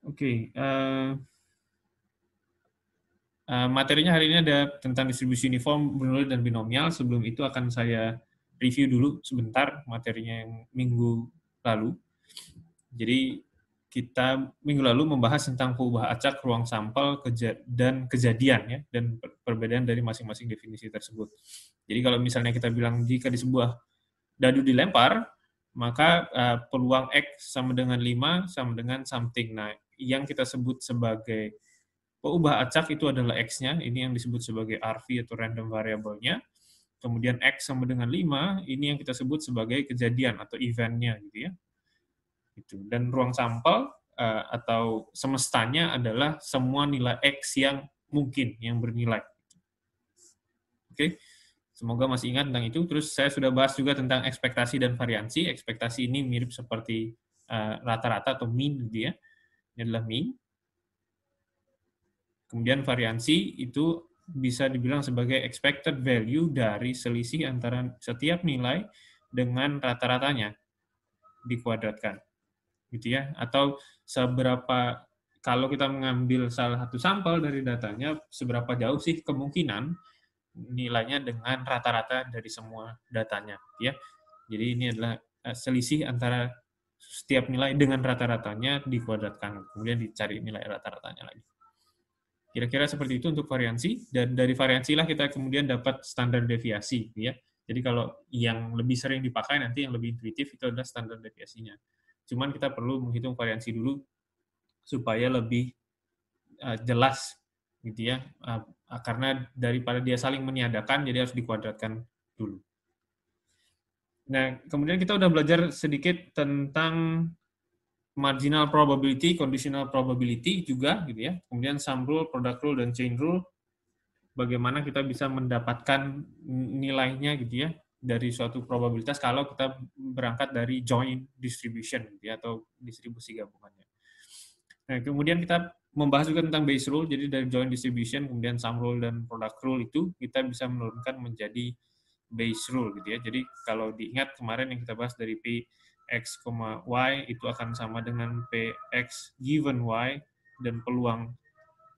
Oke, okay. uh, eh, uh, eh, materinya hari ini ada tentang distribusi uniform, binomial dan binomial. Sebelum itu akan saya review dulu sebentar materinya yang minggu lalu. Jadi kita minggu lalu membahas tentang kubah acak, ruang sampel, keja dan kejadian ya, dan perbedaan dari masing-masing definisi tersebut. Jadi kalau misalnya kita bilang jika di sebuah dadu dilempar, maka uh, peluang X sama dengan 5 sama dengan something. Nah, yang kita sebut sebagai pengubah acak itu adalah X-nya, ini yang disebut sebagai RV atau random variable-nya. Kemudian X sama dengan 5, ini yang kita sebut sebagai kejadian atau event-nya gitu ya. itu Dan ruang sampel eh, atau semestanya adalah semua nilai X yang mungkin, yang bernilai. Oke, okay. semoga masih ingat tentang itu. Terus saya sudah bahas juga tentang ekspektasi dan variansi. Ekspektasi ini mirip seperti eh, rata-rata uh, atau mean gitu ya ini adalah mean. Kemudian variansi itu bisa dibilang sebagai expected value dari selisih antara setiap nilai dengan rata-ratanya dikuadratkan. Gitu ya. Atau seberapa kalau kita mengambil salah satu sampel dari datanya, seberapa jauh sih kemungkinan nilainya dengan rata-rata dari semua datanya, gitu ya. Jadi ini adalah eh, selisih antara setiap nilai dengan rata-ratanya dikuadratkan, kemudian dicari nilai rata-ratanya lagi. Kira-kira seperti itu untuk variansi, dan dari variansilah kita kemudian dapat standar deviasi. Ya. Jadi kalau yang lebih sering dipakai nanti yang lebih intuitif itu adalah standar deviasinya. Cuman kita perlu menghitung variansi dulu supaya lebih uh, jelas gitu ya, uh, karena daripada dia saling meniadakan, jadi harus dikuadratkan dulu. Nah, kemudian kita udah belajar sedikit tentang marginal probability, conditional probability juga gitu ya. Kemudian sum rule, product rule dan chain rule bagaimana kita bisa mendapatkan nilainya gitu ya dari suatu probabilitas kalau kita berangkat dari joint distribution gitu ya, atau distribusi gabungannya. Nah, kemudian kita membahas juga tentang base rule, jadi dari joint distribution, kemudian sum rule dan product rule itu kita bisa menurunkan menjadi base rule gitu ya. Jadi kalau diingat kemarin yang kita bahas dari px, y itu akan sama dengan px given y dan peluang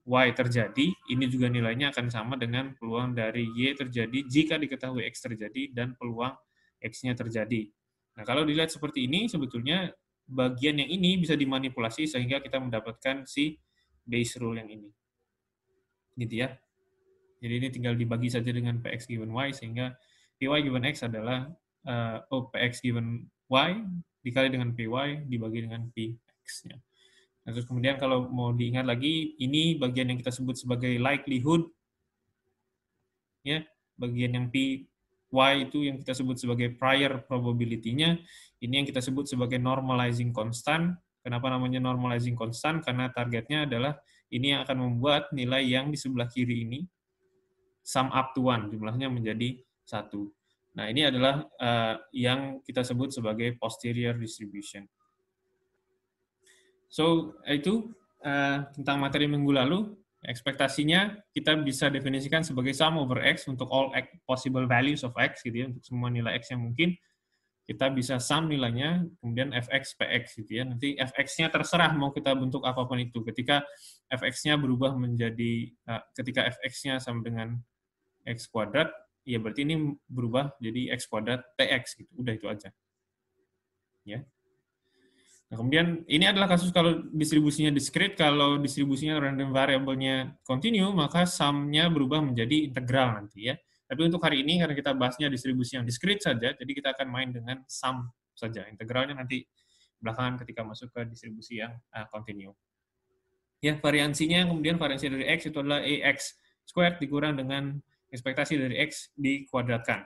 y terjadi, ini juga nilainya akan sama dengan peluang dari y terjadi jika diketahui x terjadi dan peluang x-nya terjadi. Nah, kalau dilihat seperti ini sebetulnya bagian yang ini bisa dimanipulasi sehingga kita mendapatkan si base rule yang ini. Gitu ya. Jadi ini tinggal dibagi saja dengan px given y sehingga PY given X adalah uh, eh, OPX oh, given Y dikali dengan PY dibagi dengan PX-nya. Nah, terus kemudian kalau mau diingat lagi, ini bagian yang kita sebut sebagai likelihood, ya, bagian yang Py itu yang kita sebut sebagai prior probability-nya, ini yang kita sebut sebagai normalizing constant. Kenapa namanya normalizing constant? Karena targetnya adalah ini yang akan membuat nilai yang di sebelah kiri ini sum up to one, jumlahnya menjadi satu. Nah, ini adalah uh, yang kita sebut sebagai posterior distribution. So, itu uh, tentang materi minggu lalu. Ekspektasinya kita bisa definisikan sebagai sum over x untuk all x, possible values of x, gitu ya, untuk semua nilai x yang mungkin. Kita bisa sum nilainya, kemudian fx, px, gitu ya. Nanti fx-nya terserah mau kita bentuk apapun itu. Ketika fx-nya berubah menjadi, uh, ketika fx-nya sama dengan x kuadrat, ya berarti ini berubah jadi x kuadrat tx gitu. Udah itu aja. Ya. Nah, kemudian ini adalah kasus kalau distribusinya diskrit, kalau distribusinya random variabelnya kontinu, maka sumnya berubah menjadi integral nanti ya. Tapi untuk hari ini karena kita bahasnya distribusi yang diskrit saja, jadi kita akan main dengan sum saja. Integralnya nanti belakangan ketika masuk ke distribusi yang uh, Ya, variansinya kemudian variansi dari x itu adalah ax squared dikurang dengan ekspektasi dari X dikuadratkan.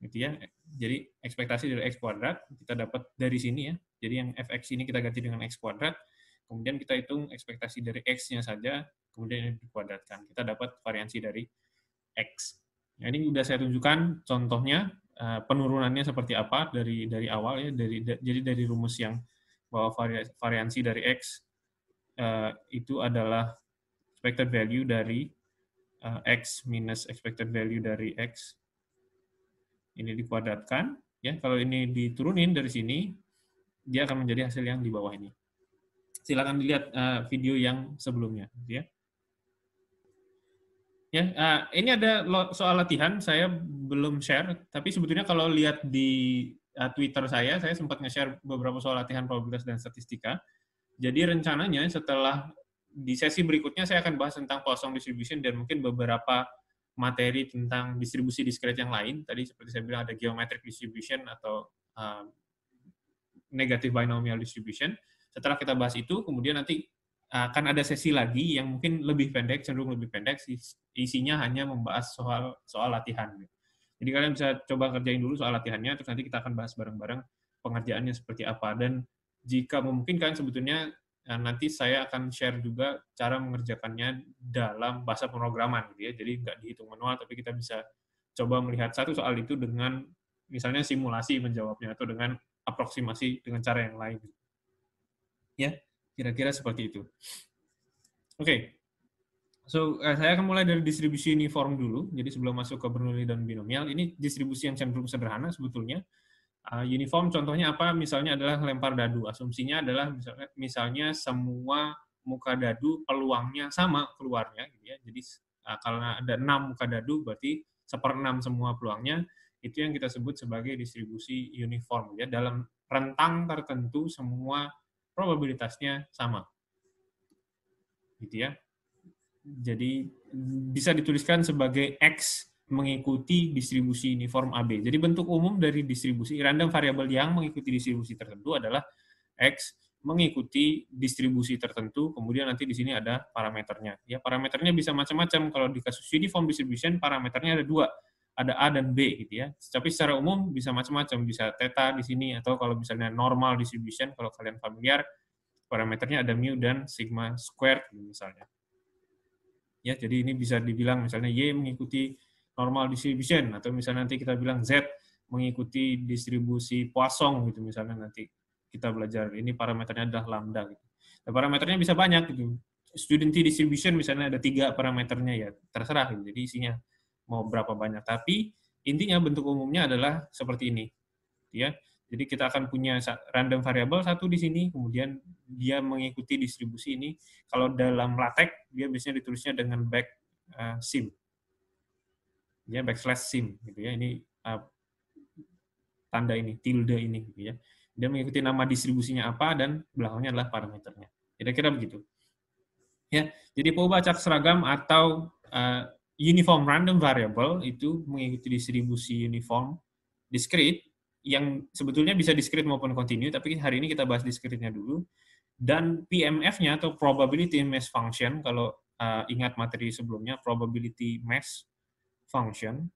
Gitu ya. Jadi ekspektasi dari X kuadrat kita dapat dari sini ya. Jadi yang fx ini kita ganti dengan X kuadrat, kemudian kita hitung ekspektasi dari X-nya saja, kemudian ini dikuadratkan. Kita dapat variansi dari X. Nah, ini sudah saya tunjukkan contohnya eh, penurunannya seperti apa dari dari awal ya dari jadi dari rumus yang bahwa variansi dari x eh, itu adalah expected value dari Eh, x minus expected value dari x ini dikuadratkan ya kalau ini diturunin dari sini dia akan menjadi hasil yang di bawah ini silakan dilihat eh, video yang sebelumnya ya ya eh, ini ada soal latihan saya belum share tapi sebetulnya kalau lihat di Twitter saya saya sempat nge-share beberapa soal latihan probabilitas dan statistika jadi rencananya setelah di sesi berikutnya saya akan bahas tentang kosong distribution dan mungkin beberapa materi tentang distribusi diskret yang lain. Tadi seperti saya bilang ada geometric distribution atau uh, negative binomial distribution. Setelah kita bahas itu, kemudian nanti akan ada sesi lagi yang mungkin lebih pendek, cenderung lebih pendek, isinya hanya membahas soal soal latihan. Jadi kalian bisa coba kerjain dulu soal latihannya, terus nanti kita akan bahas bareng-bareng pengerjaannya seperti apa. Dan jika memungkinkan sebetulnya Nah, nanti saya akan share juga cara mengerjakannya dalam bahasa pemrograman gitu ya. Jadi nggak dihitung manual, tapi kita bisa coba melihat satu soal itu dengan misalnya simulasi menjawabnya atau dengan aproksimasi dengan cara yang lain. Ya, kira-kira seperti itu. Oke, okay. so eh, saya akan mulai dari distribusi uniform dulu. Jadi sebelum masuk ke Bernoulli dan binomial, ini distribusi yang cenderung sederhana sebetulnya Uh, uniform contohnya apa? Misalnya adalah lempar dadu. Asumsinya adalah misalnya, misalnya semua muka dadu peluangnya sama keluarnya, gitu ya. Jadi uh, karena ada enam muka dadu berarti seperenam semua peluangnya. Itu yang kita sebut sebagai distribusi uniform. Gitu ya. Dalam rentang tertentu semua probabilitasnya sama. Gitu ya. Jadi bisa dituliskan sebagai X mengikuti distribusi uniform AB. Jadi bentuk umum dari distribusi random variabel yang mengikuti distribusi tertentu adalah X mengikuti distribusi tertentu, kemudian nanti di sini ada parameternya. Ya, parameternya bisa macam-macam. Kalau di kasus uniform distribution, parameternya ada dua, ada A dan B gitu ya. Tapi secara umum bisa macam-macam, bisa theta di sini atau kalau misalnya normal distribution, kalau kalian familiar, parameternya ada mu dan sigma squared misalnya. Ya, jadi ini bisa dibilang misalnya Y mengikuti normal distribution atau misalnya nanti kita bilang Z mengikuti distribusi Poisson gitu misalnya nanti kita belajar ini parameternya adalah lambda gitu. Nah, parameternya bisa banyak gitu. Student distribution misalnya ada tiga parameternya ya terserah gitu. Jadi isinya mau berapa banyak tapi intinya bentuk umumnya adalah seperti ini. Ya. Jadi kita akan punya random variable satu di sini, kemudian dia mengikuti distribusi ini. Kalau dalam latex dia biasanya ditulisnya dengan back uh, sim ya backslash sim gitu ya ini uh, tanda ini tilde ini gitu ya dia mengikuti nama distribusinya apa dan belakangnya adalah parameternya kira-kira begitu ya jadi pola acak seragam atau uh, uniform random variable itu mengikuti distribusi uniform discrete yang sebetulnya bisa discrete maupun continue, tapi hari ini kita bahas discrete-nya dulu. Dan PMF-nya atau probability mass function, kalau uh, ingat materi sebelumnya, probability mass function,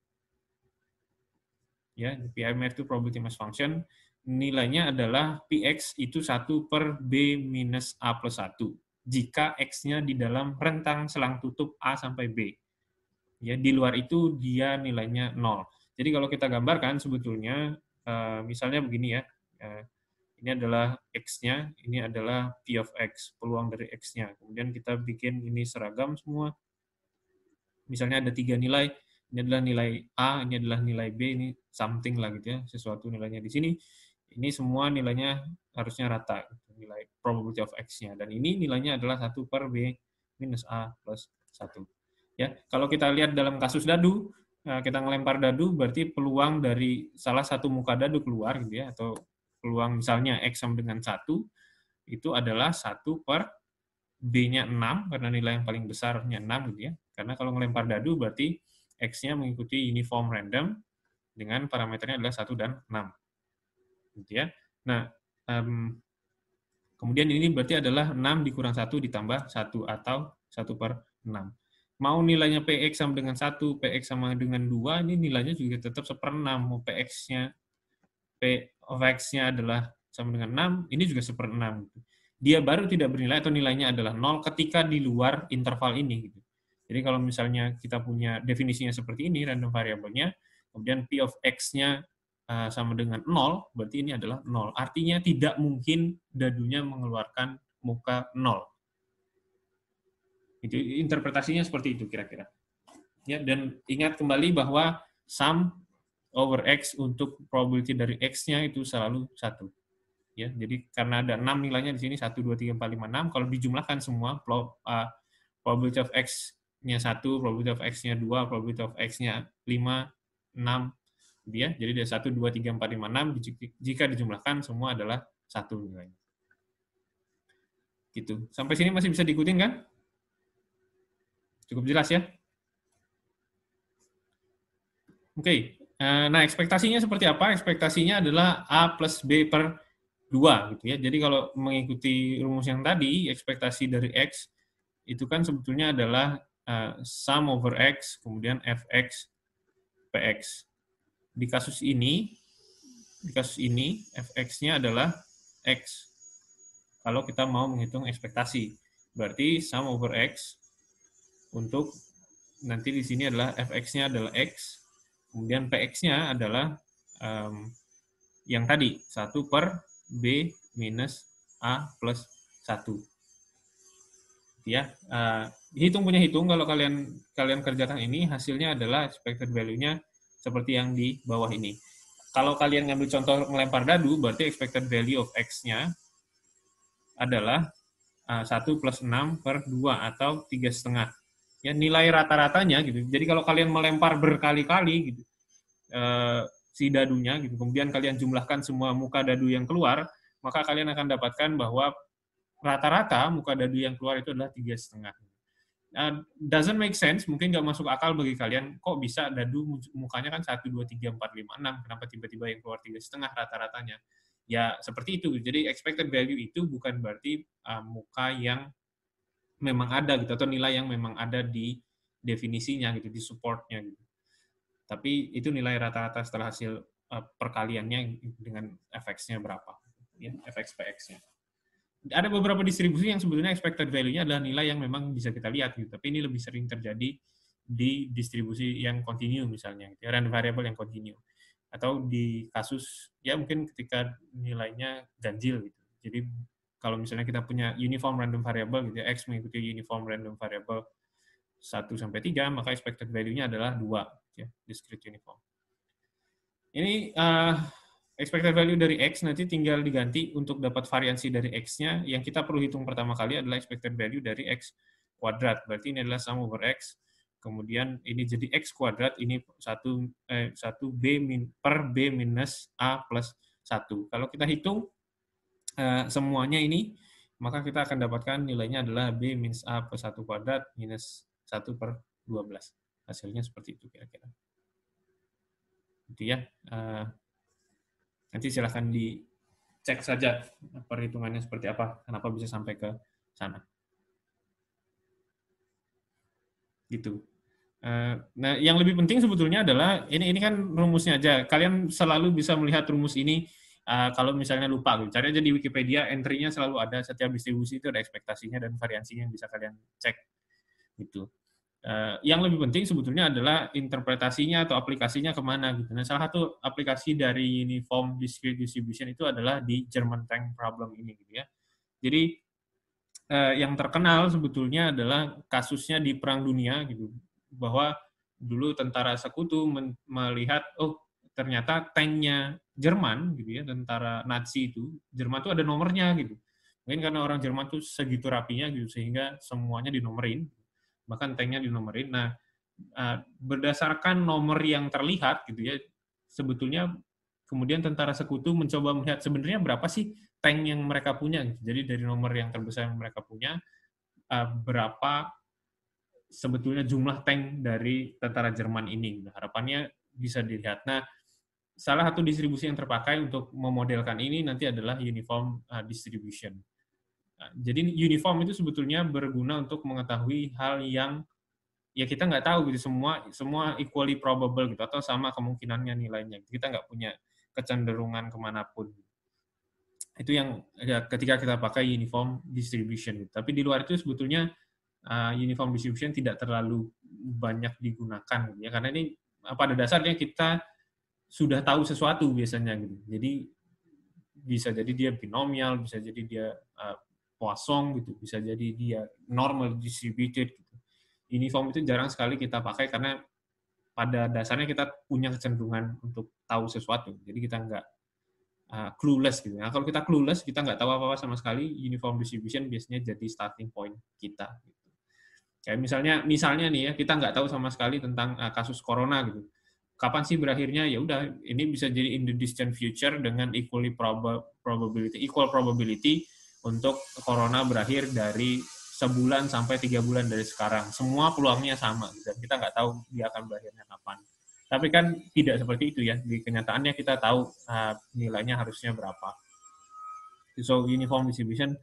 ya pi mer itu probability mass function, nilainya adalah px itu 1 per b minus a plus 1 jika x-nya di dalam rentang selang tutup a sampai b. Ya, di luar itu dia nilainya 0. Jadi kalau kita gambarkan sebetulnya eh, misalnya begini ya. Eh, ini adalah x-nya, ini adalah p of x, peluang dari x-nya. Kemudian kita bikin ini seragam semua. Misalnya ada tiga nilai, ini adalah nilai A, ini adalah nilai B, ini something lah gitu ya, sesuatu nilainya di sini. Ini semua nilainya harusnya rata, gitu, nilai probability of X-nya. Dan ini nilainya adalah 1 per B minus A plus 1. Ya, kalau kita lihat dalam kasus dadu, eh, kita ngelempar dadu berarti peluang dari salah satu muka dadu keluar gitu ya, atau peluang misalnya X sama dengan 1, itu adalah 1 per B-nya 6, karena nilai yang paling besarnya 6 gitu ya. Karena kalau ngelempar dadu berarti X-nya mengikuti uniform random dengan parameternya adalah 1 dan 6. Gitu ya. Nah, um, kemudian ini berarti adalah 6 dikurang 1 ditambah 1 atau 1 per 6. Mau nilainya PX sama dengan 1, PX sama dengan 2, ini nilainya juga tetap 1 per 6. Mau PX-nya, P of X-nya adalah sama dengan 6, ini juga 1 per 6. Dia baru tidak bernilai atau nilainya adalah 0 ketika di luar interval ini. Gitu. Jadi kalau misalnya kita punya definisinya seperti ini, random variabelnya, kemudian P of X-nya eh, sama dengan 0, berarti ini adalah 0. Artinya tidak mungkin dadunya mengeluarkan muka 0. Itu interpretasinya seperti itu kira-kira. Ya, dan ingat kembali bahwa sum over X untuk probability dari X-nya itu selalu 1. Ya, jadi karena ada 6 nilainya di sini, 1, 2, 3, 4, 5, 6. Kalau dijumlahkan semua, eh, probability of X X-nya 1, probability of X-nya 2, probability of X-nya 5, 6, gitu ya. Jadi dari 1, 2, 3, 4, 5, 6, jika dijumlahkan semua adalah 1 nilainya. Gitu. Sampai sini masih bisa diikutin kan? Cukup jelas ya? Oke, okay. Eh, nah ekspektasinya seperti apa? Ekspektasinya adalah A plus B per 2 gitu ya. Jadi kalau mengikuti rumus yang tadi, ekspektasi dari X itu kan sebetulnya adalah uh, sum over x, kemudian fx px. Di kasus ini, di kasus ini fx-nya adalah x. Kalau kita mau menghitung ekspektasi, berarti sum over x untuk nanti di sini adalah fx-nya adalah x, kemudian px-nya adalah um, yang tadi 1 per b minus a plus 1 ya uh, hitung punya hitung kalau kalian kalian kerjakan ini hasilnya adalah expected value-nya seperti yang di bawah ini kalau kalian ngambil contoh melempar dadu berarti expected value of x-nya adalah uh, eh, 1 plus 6 per 2 atau tiga setengah ya nilai rata-ratanya gitu jadi kalau kalian melempar berkali-kali gitu uh, si dadunya gitu kemudian kalian jumlahkan semua muka dadu yang keluar maka kalian akan dapatkan bahwa rata-rata muka dadu yang keluar itu adalah tiga setengah. Uh, doesn't make sense, mungkin nggak masuk akal bagi kalian. Kok bisa dadu mukanya kan satu dua tiga empat lima enam, kenapa tiba-tiba yang keluar tiga setengah rata-ratanya? Ya seperti itu. Jadi expected value itu bukan berarti uh, muka yang memang ada gitu atau nilai yang memang ada di definisinya gitu, di supportnya gitu. Tapi itu nilai rata-rata setelah hasil uh, perkaliannya dengan fx-nya berapa, ya fx px-nya ada beberapa distribusi yang sebetulnya expected value-nya adalah nilai yang memang bisa kita lihat gitu. Tapi ini lebih sering terjadi di distribusi yang kontinu misalnya, gitu, ya, random variable yang kontinu. Atau di kasus ya mungkin ketika nilainya ganjil gitu. Jadi kalau misalnya kita punya uniform random variable gitu, ya, X mengikuti uniform random variable 1 sampai 3, maka expected value-nya adalah 2 gitu ya, discrete uniform. Ini uh, expected value dari X nanti tinggal diganti untuk dapat variansi dari X-nya. Yang kita perlu hitung pertama kali adalah expected value dari X kuadrat. Berarti ini adalah sum over X. Kemudian ini jadi X kuadrat, ini 1, eh, 1 B min, per B minus A plus 1. Kalau kita hitung eh, semuanya ini, maka kita akan dapatkan nilainya adalah B minus A plus 1 kuadrat minus 1 per 12. Hasilnya seperti itu kira-kira. Gitu ya. Eh, Nanti silahkan dicek saja perhitungannya seperti apa, kenapa bisa sampai ke sana. Gitu. Eh, nah, yang lebih penting sebetulnya adalah ini ini kan rumusnya aja. Kalian selalu bisa melihat rumus ini eh, kalau misalnya lupa gitu. Cari aja di Wikipedia, entry-nya selalu ada setiap distribusi itu ada ekspektasinya dan variansinya yang bisa kalian cek gitu. Eh, yang lebih penting sebetulnya adalah interpretasinya atau aplikasinya kemana gitu. Nah, salah satu aplikasi dari uniform discrete distribution itu adalah di German tank problem ini gitu ya. Jadi uh, yang terkenal sebetulnya adalah kasusnya di Perang Dunia gitu, bahwa dulu tentara Sekutu melihat oh ternyata tanknya Jerman gitu ya, tentara Nazi itu Jerman itu ada nomornya gitu. Mungkin karena orang Jerman itu segitu rapinya gitu sehingga semuanya dinomerin bahkan tanknya dinomerin. Nah, eh, berdasarkan nomor yang terlihat gitu ya, sebetulnya kemudian tentara sekutu mencoba melihat sebenarnya berapa sih tank yang mereka punya. Gitu. Jadi dari nomor yang terbesar yang mereka punya, eh, berapa sebetulnya jumlah tank dari tentara Jerman ini. Gitu. Harapannya bisa dilihat. Nah, salah satu distribusi yang terpakai untuk memodelkan ini nanti adalah uniform eh, distribution Nah, jadi uniform itu sebetulnya berguna untuk mengetahui hal yang ya kita nggak tahu gitu semua semua equally probable gitu atau sama kemungkinannya nilainya gitu. kita nggak punya kecenderungan kemanapun itu yang ya, ketika kita pakai uniform distribution gitu. tapi di luar itu sebetulnya uh, uniform distribution tidak terlalu banyak digunakan gitu, ya karena ini pada dasarnya kita sudah tahu sesuatu biasanya gitu jadi bisa jadi dia binomial bisa jadi dia uh, kosong gitu bisa jadi dia normal distributed gitu. Uniform itu jarang sekali kita pakai karena pada dasarnya kita punya kecenderungan untuk tahu sesuatu. Jadi kita nggak uh, clueless gitu. Nah, kalau kita clueless, kita nggak tahu apa-apa sama sekali, uniform distribution biasanya jadi starting point kita. Gitu. Kayak misalnya, misalnya nih ya, kita nggak tahu sama sekali tentang uh, kasus corona gitu. Kapan sih berakhirnya? Ya udah, ini bisa jadi in the distant future dengan equally probability, equal probability untuk corona berakhir dari sebulan sampai tiga bulan dari sekarang. Semua peluangnya sama, dan kita nggak tahu dia akan berakhirnya kapan. Tapi kan tidak seperti itu ya. Di kenyataannya kita tahu uh, nilainya harusnya berapa. So uniform distribution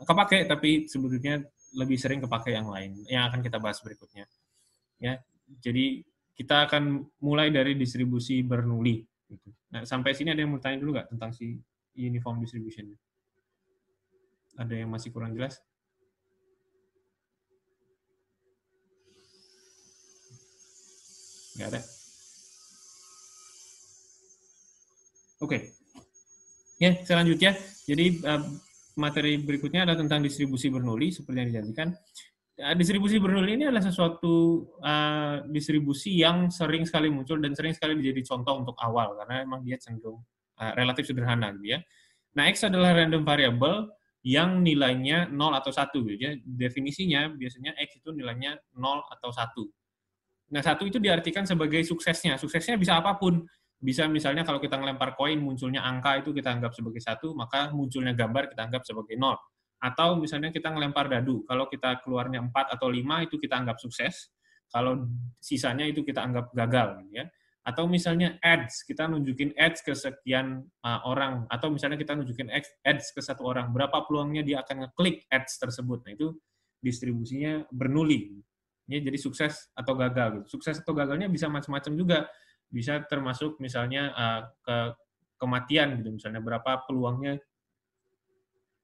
kepake, tapi sebetulnya lebih sering kepake yang lain, yang akan kita bahas berikutnya. Ya, jadi kita akan mulai dari distribusi bernuli. Gitu. Nah, sampai sini ada yang mau tanya dulu nggak tentang si uniform distribution? Ada yang masih kurang jelas? Gak ada? Oke. Okay. Ya, selanjutnya. Jadi eh, materi berikutnya adalah tentang distribusi Bernoulli seperti yang dijanjikan. Eh, distribusi Bernoulli ini adalah sesuatu uh, distribusi yang sering sekali muncul dan sering sekali menjadi contoh untuk awal karena memang dia cenderung uh, relatif sederhana gitu ya. Nah, X adalah random variable yang nilainya 0 atau 1. Jadi definisinya biasanya X itu nilainya 0 atau 1. Nah, satu itu diartikan sebagai suksesnya. Suksesnya bisa apapun. Bisa misalnya kalau kita ngelempar koin munculnya angka itu kita anggap sebagai satu, maka munculnya gambar kita anggap sebagai nol. Atau misalnya kita ngelempar dadu, kalau kita keluarnya 4 atau 5 itu kita anggap sukses, kalau sisanya itu kita anggap gagal. Gitu ya atau misalnya ads kita nunjukin ads ke sekian uh, orang atau misalnya kita nunjukin ads ads ke satu orang berapa peluangnya dia akan ngeklik ads tersebut nah itu distribusinya bernuli ya, jadi sukses atau gagal gitu. sukses atau gagalnya bisa macam-macam juga bisa termasuk misalnya uh, ke kematian gitu misalnya berapa peluangnya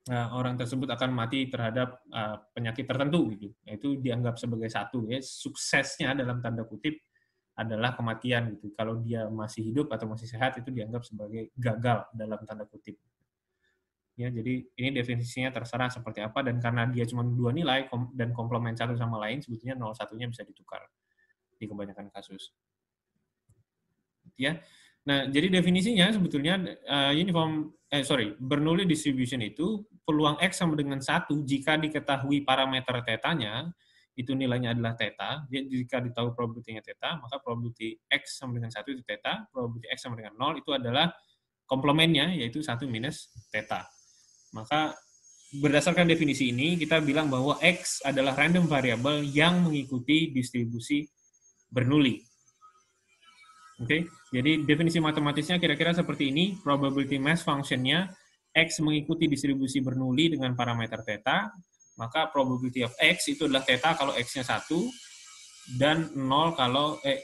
uh, orang tersebut akan mati terhadap uh, penyakit tertentu gitu nah, itu dianggap sebagai satu ya suksesnya dalam tanda kutip adalah kematian gitu. Kalau dia masih hidup atau masih sehat itu dianggap sebagai gagal dalam tanda kutip. Ya, jadi ini definisinya terserah seperti apa dan karena dia cuma dua nilai kom dan komplement satu sama lain sebetulnya nol satunya bisa ditukar di kebanyakan kasus. Ya. Nah, jadi definisinya sebetulnya uh, uniform eh sorry, Bernoulli distribution itu peluang X sama dengan satu jika diketahui parameter tetanya itu nilainya adalah theta, jika ditahu probability-nya theta, maka probability X sama dengan satu itu theta, probability X sama dengan 0 itu adalah komplementnya, yaitu satu minus theta. Maka berdasarkan definisi ini, kita bilang bahwa X adalah random variable yang mengikuti distribusi Bernoulli. Oke, okay? jadi definisi matematisnya kira-kira seperti ini, probability mass functionnya X mengikuti distribusi Bernoulli dengan parameter theta, maka probability of x itu adalah theta kalau x-nya 1 dan 0 kalau eh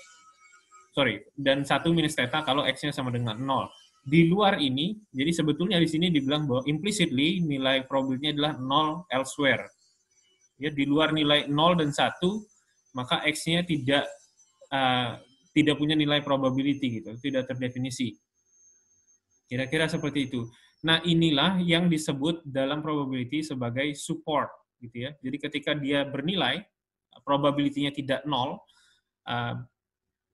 sorry, dan 1 minus theta kalau x-nya sama dengan 0. Di luar ini, jadi sebetulnya di sini dibilang bahwa implicitly nilai probability adalah 0 elsewhere. Ya, di luar nilai 0 dan 1, maka x-nya tidak uh, tidak punya nilai probability gitu, tidak terdefinisi. Kira-kira seperti itu. Nah, inilah yang disebut dalam probability sebagai support gitu ya. Jadi ketika dia bernilai, probabilitinya tidak nol, uh,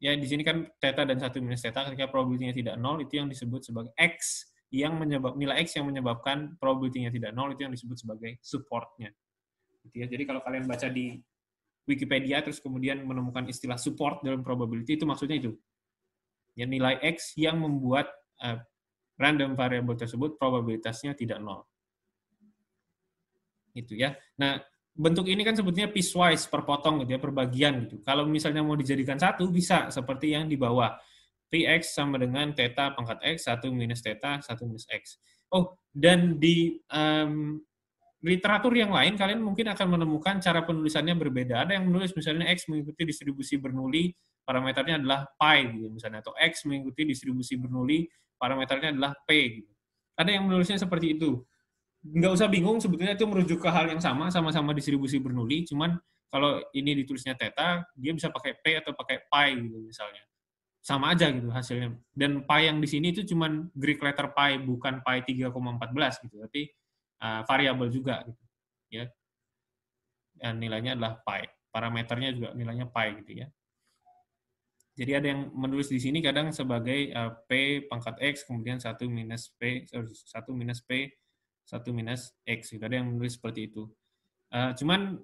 ya di sini kan theta dan satu minus theta ketika probabilitinya tidak nol itu yang disebut sebagai x yang menyebab nilai x yang menyebabkan probabilitinya tidak nol itu yang disebut sebagai supportnya. Gitu ya. Jadi kalau kalian baca di Wikipedia terus kemudian menemukan istilah support dalam probability itu maksudnya itu. Ya, nilai x yang membuat uh, random variable tersebut probabilitasnya tidak nol gitu ya. Nah, bentuk ini kan sebetulnya piecewise, perpotong gitu ya, perbagian gitu. Kalau misalnya mau dijadikan satu, bisa seperti yang di bawah. Px sama dengan theta pangkat X, 1 minus theta, 1 minus X. Oh, dan di um, literatur yang lain, kalian mungkin akan menemukan cara penulisannya berbeda. Ada yang menulis misalnya X mengikuti distribusi Bernoulli, parameternya adalah pi gitu misalnya. Atau X mengikuti distribusi Bernoulli, parameternya adalah P gitu. Ada yang menulisnya seperti itu nggak usah bingung sebetulnya itu merujuk ke hal yang sama sama-sama distribusi Bernoulli cuman kalau ini ditulisnya theta dia bisa pakai p atau pakai pi gitu misalnya sama aja gitu hasilnya dan pi yang di sini itu cuman Greek letter pi bukan pi 3,14 gitu tapi uh, variabel juga gitu ya dan nilainya adalah pi parameternya juga nilainya pi gitu ya jadi ada yang menulis di sini kadang sebagai uh, p pangkat x kemudian satu minus p sorry, 1 minus p 1 minus X. Gitu. Ada yang menulis seperti itu. Uh, cuman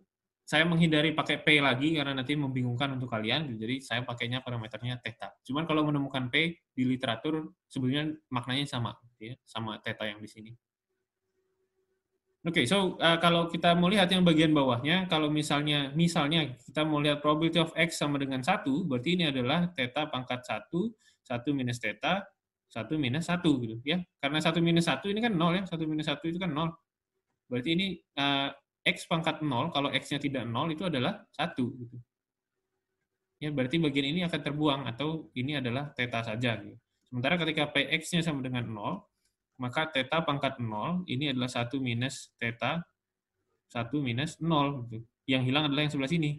saya menghindari pakai P lagi karena nanti membingungkan untuk kalian, gitu. jadi saya pakainya parameternya theta. Cuman kalau menemukan P di literatur, sebenarnya maknanya sama, ya, sama theta yang di sini. Oke, okay, so uh, kalau kita mau lihat yang bagian bawahnya, kalau misalnya misalnya kita mau lihat probability of X sama dengan 1, berarti ini adalah theta pangkat satu, 1 minus theta, satu minus satu gitu ya karena satu minus satu ini kan nol ya satu minus satu itu kan nol berarti ini uh, x pangkat nol kalau x-nya tidak nol itu adalah satu gitu ya berarti bagian ini akan terbuang atau ini adalah teta saja gitu. sementara ketika px-nya sama dengan nol maka teta pangkat nol ini adalah satu minus teta satu minus nol gitu yang hilang adalah yang sebelah sini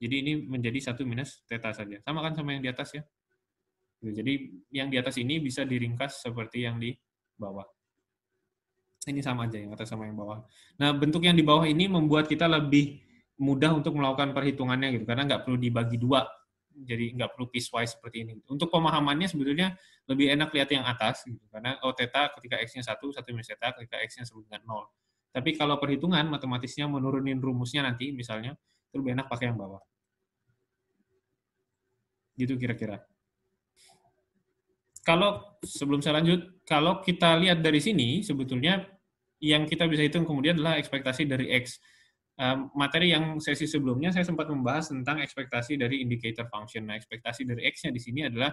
jadi ini menjadi satu minus teta saja sama kan sama yang di atas ya Gitu. Jadi yang di atas ini bisa diringkas seperti yang di bawah. Ini sama aja yang atas sama yang bawah. Nah, bentuk yang di bawah ini membuat kita lebih mudah untuk melakukan perhitungannya gitu, karena nggak perlu dibagi dua. Jadi nggak perlu piecewise seperti ini. Untuk pemahamannya sebetulnya lebih enak lihat yang atas, gitu, karena oh teta ketika x-nya satu, satu minus theta ketika x-nya sama dengan nol. Tapi kalau perhitungan matematisnya menurunin rumusnya nanti misalnya, itu lebih enak pakai yang bawah. Gitu kira-kira kalau sebelum saya lanjut, kalau kita lihat dari sini sebetulnya yang kita bisa hitung kemudian adalah ekspektasi dari X. materi yang sesi sebelumnya saya sempat membahas tentang ekspektasi dari indicator function. Nah, ekspektasi dari X-nya di sini adalah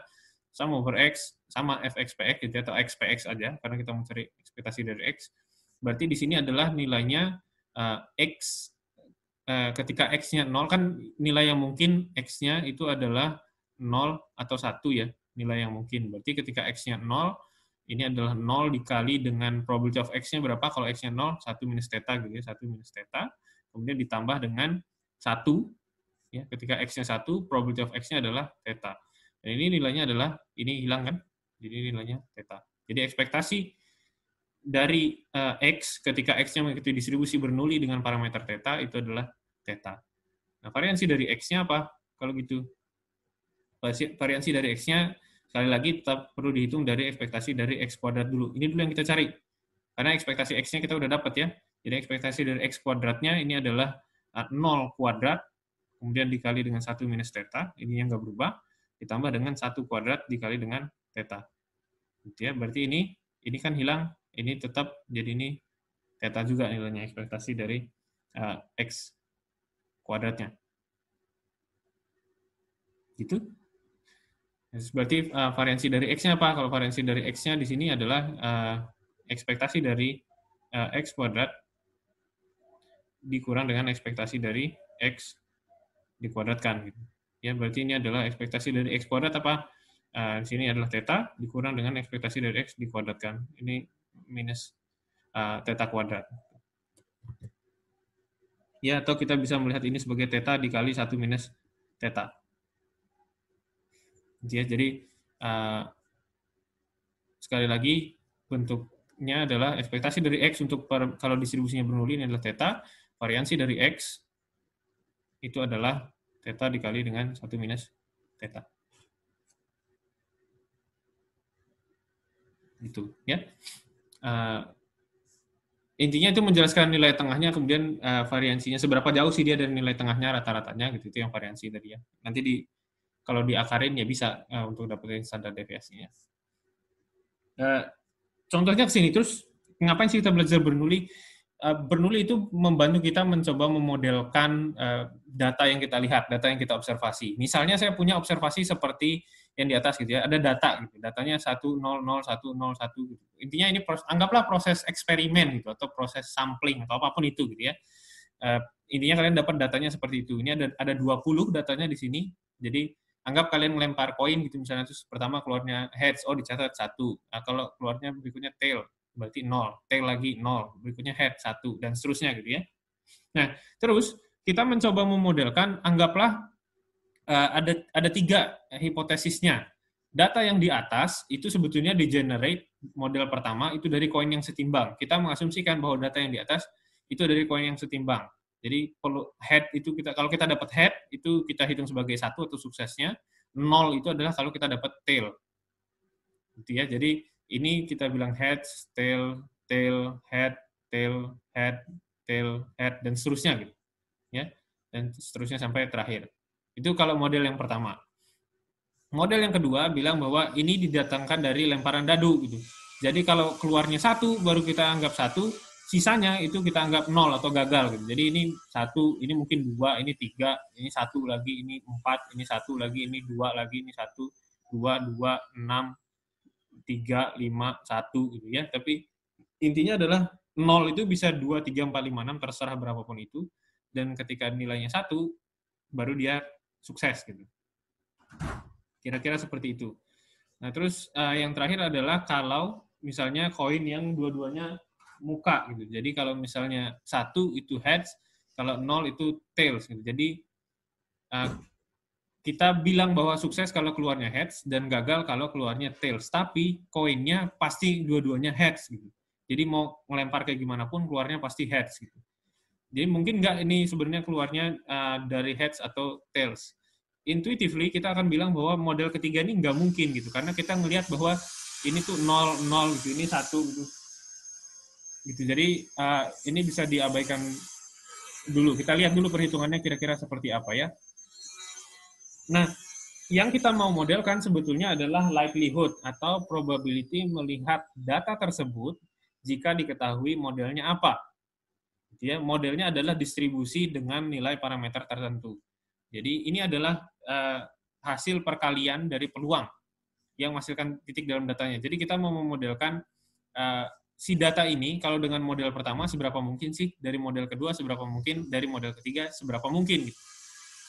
sama over X sama FXPX gitu ya, atau XPX aja karena kita mencari ekspektasi dari X. Berarti di sini adalah nilainya uh, X uh, ketika X-nya 0 kan nilai yang mungkin X-nya itu adalah 0 atau 1 ya nilai yang mungkin. Berarti ketika x-nya 0, ini adalah 0 dikali dengan probability of x-nya berapa? Kalau x-nya 0, 1 minus theta gitu ya, 1 minus theta. Kemudian ditambah dengan 1, ya, ketika x-nya 1, probability of x-nya adalah theta. Dan ini nilainya adalah, ini hilang kan? Jadi nilainya theta. Jadi ekspektasi dari uh, x ketika x-nya mengikuti distribusi bernuli dengan parameter theta itu adalah theta. Nah, variansi dari x-nya apa? Kalau gitu, variansi dari X-nya sekali lagi tetap perlu dihitung dari ekspektasi dari X kuadrat dulu. Ini dulu yang kita cari. Karena ekspektasi X-nya kita udah dapat ya. Jadi ekspektasi dari X kuadratnya ini adalah 0 eh, kuadrat, kemudian dikali dengan 1 minus theta, ini yang nggak berubah, ditambah dengan 1 kuadrat dikali dengan theta. Gitu ya, berarti ini ini kan hilang, ini tetap jadi ini theta juga nilainya ekspektasi dari uh, X kuadratnya. Gitu. Berarti uh, variansi dari X-nya apa? Kalau variansi dari X-nya di sini adalah uh, ekspektasi dari uh, X kuadrat dikurang dengan ekspektasi dari X dikuadratkan. Gitu. Ya, berarti ini adalah ekspektasi dari X kuadrat apa? Uh, di sini adalah theta dikurang dengan ekspektasi dari X dikuadratkan. Ini minus uh, theta kuadrat. Ya, atau kita bisa melihat ini sebagai theta dikali satu minus theta. Gitu ya. Jadi uh, sekali lagi bentuknya adalah ekspektasi dari x untuk per, kalau distribusinya bermuli ini adalah teta, variansi dari x itu adalah teta dikali dengan satu minus teta. Itu, ya. Uh, intinya itu menjelaskan nilai tengahnya kemudian uh, variansinya seberapa jauh sih dia dari nilai tengahnya rata-ratanya gitu itu yang variansi tadi ya nanti di kalau diakarin ya bisa uh, untuk dapetin standar deviasinya. Uh, eh, contohnya ke sini terus ngapain sih kita belajar Bernoulli? Uh, Bernoulli itu membantu kita mencoba memodelkan uh, data yang kita lihat, data yang kita observasi. Misalnya saya punya observasi seperti yang di atas gitu ya, ada data gitu, datanya 100101 gitu. Intinya ini proses, anggaplah proses eksperimen gitu atau proses sampling atau apapun itu gitu ya. Uh, intinya kalian dapat datanya seperti itu. Ini ada ada 20 datanya di sini. Jadi anggap kalian melempar koin gitu misalnya terus pertama keluarnya heads oh dicatat satu nah, kalau keluarnya berikutnya tail berarti nol tail lagi nol berikutnya head satu dan seterusnya gitu ya nah terus kita mencoba memodelkan anggaplah uh, ada ada tiga hipotesisnya data yang di atas itu sebetulnya di generate model pertama itu dari koin yang setimbang kita mengasumsikan bahwa data yang di atas itu dari koin yang setimbang jadi perlu head itu kita kalau kita dapat head itu kita hitung sebagai satu atau suksesnya. Nol itu adalah kalau kita dapat tail. Gitu ya. Jadi ini kita bilang head, tail, tail, head, tail, head, tail, head dan seterusnya gitu. Ya. Dan seterusnya sampai terakhir. Itu kalau model yang pertama. Model yang kedua bilang bahwa ini didatangkan dari lemparan dadu gitu. Jadi kalau keluarnya satu baru kita anggap satu, sisanya itu kita anggap nol atau gagal gitu. Jadi ini satu, ini mungkin dua, ini tiga, ini satu lagi, ini empat, ini satu lagi, ini dua lagi, ini satu, dua, dua, enam, tiga, lima, satu gitu ya. Tapi intinya adalah nol itu bisa dua, tiga, empat, lima, enam terserah berapapun itu. Dan ketika nilainya satu, baru dia sukses gitu. Kira-kira seperti itu. Nah terus eh, yang terakhir adalah kalau misalnya koin yang dua-duanya muka gitu. Jadi kalau misalnya satu itu heads, kalau nol itu tails gitu. Jadi uh, kita bilang bahwa sukses kalau keluarnya heads dan gagal kalau keluarnya tails. Tapi koinnya pasti dua-duanya heads gitu. Jadi mau melempar kayak gimana pun keluarnya pasti heads gitu. Jadi mungkin nggak ini sebenarnya keluarnya uh, dari heads atau tails. Intuitively kita akan bilang bahwa model ketiga ini nggak mungkin gitu karena kita melihat bahwa ini tuh nol nol gitu, ini satu gitu gitu jadi uh, ini bisa diabaikan dulu kita lihat dulu perhitungannya kira-kira seperti apa ya nah yang kita mau modelkan sebetulnya adalah likelihood atau probability melihat data tersebut jika diketahui modelnya apa gitu ya modelnya adalah distribusi dengan nilai parameter tertentu jadi ini adalah uh, hasil perkalian dari peluang yang menghasilkan titik dalam datanya. Jadi kita mau memodelkan uh, si data ini kalau dengan model pertama seberapa mungkin sih dari model kedua seberapa mungkin dari model ketiga seberapa mungkin gitu.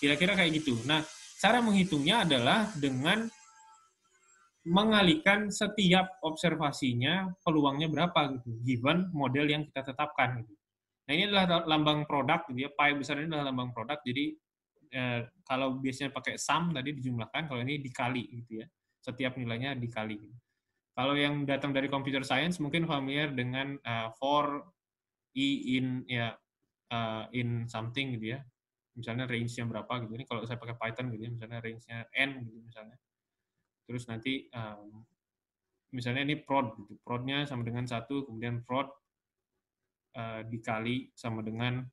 kira-kira kayak gitu nah cara menghitungnya adalah dengan mengalihkan setiap observasinya peluangnya berapa gitu given model yang kita tetapkan gitu nah ini adalah lambang produk gitu ya pie besar ini adalah lambang produk jadi eh, kalau biasanya pakai sum tadi dijumlahkan kalau ini dikali gitu ya setiap nilainya dikali gitu. Kalau yang datang dari computer science mungkin familiar dengan uh, for i in ya uh, in something gitu ya. Misalnya range yang berapa gitu. Ini kalau saya pakai Python gitu ya, misalnya range-nya n gitu misalnya. Terus nanti um, misalnya ini prod gitu. Prodnya sama dengan satu, kemudian prod uh, dikali sama dengan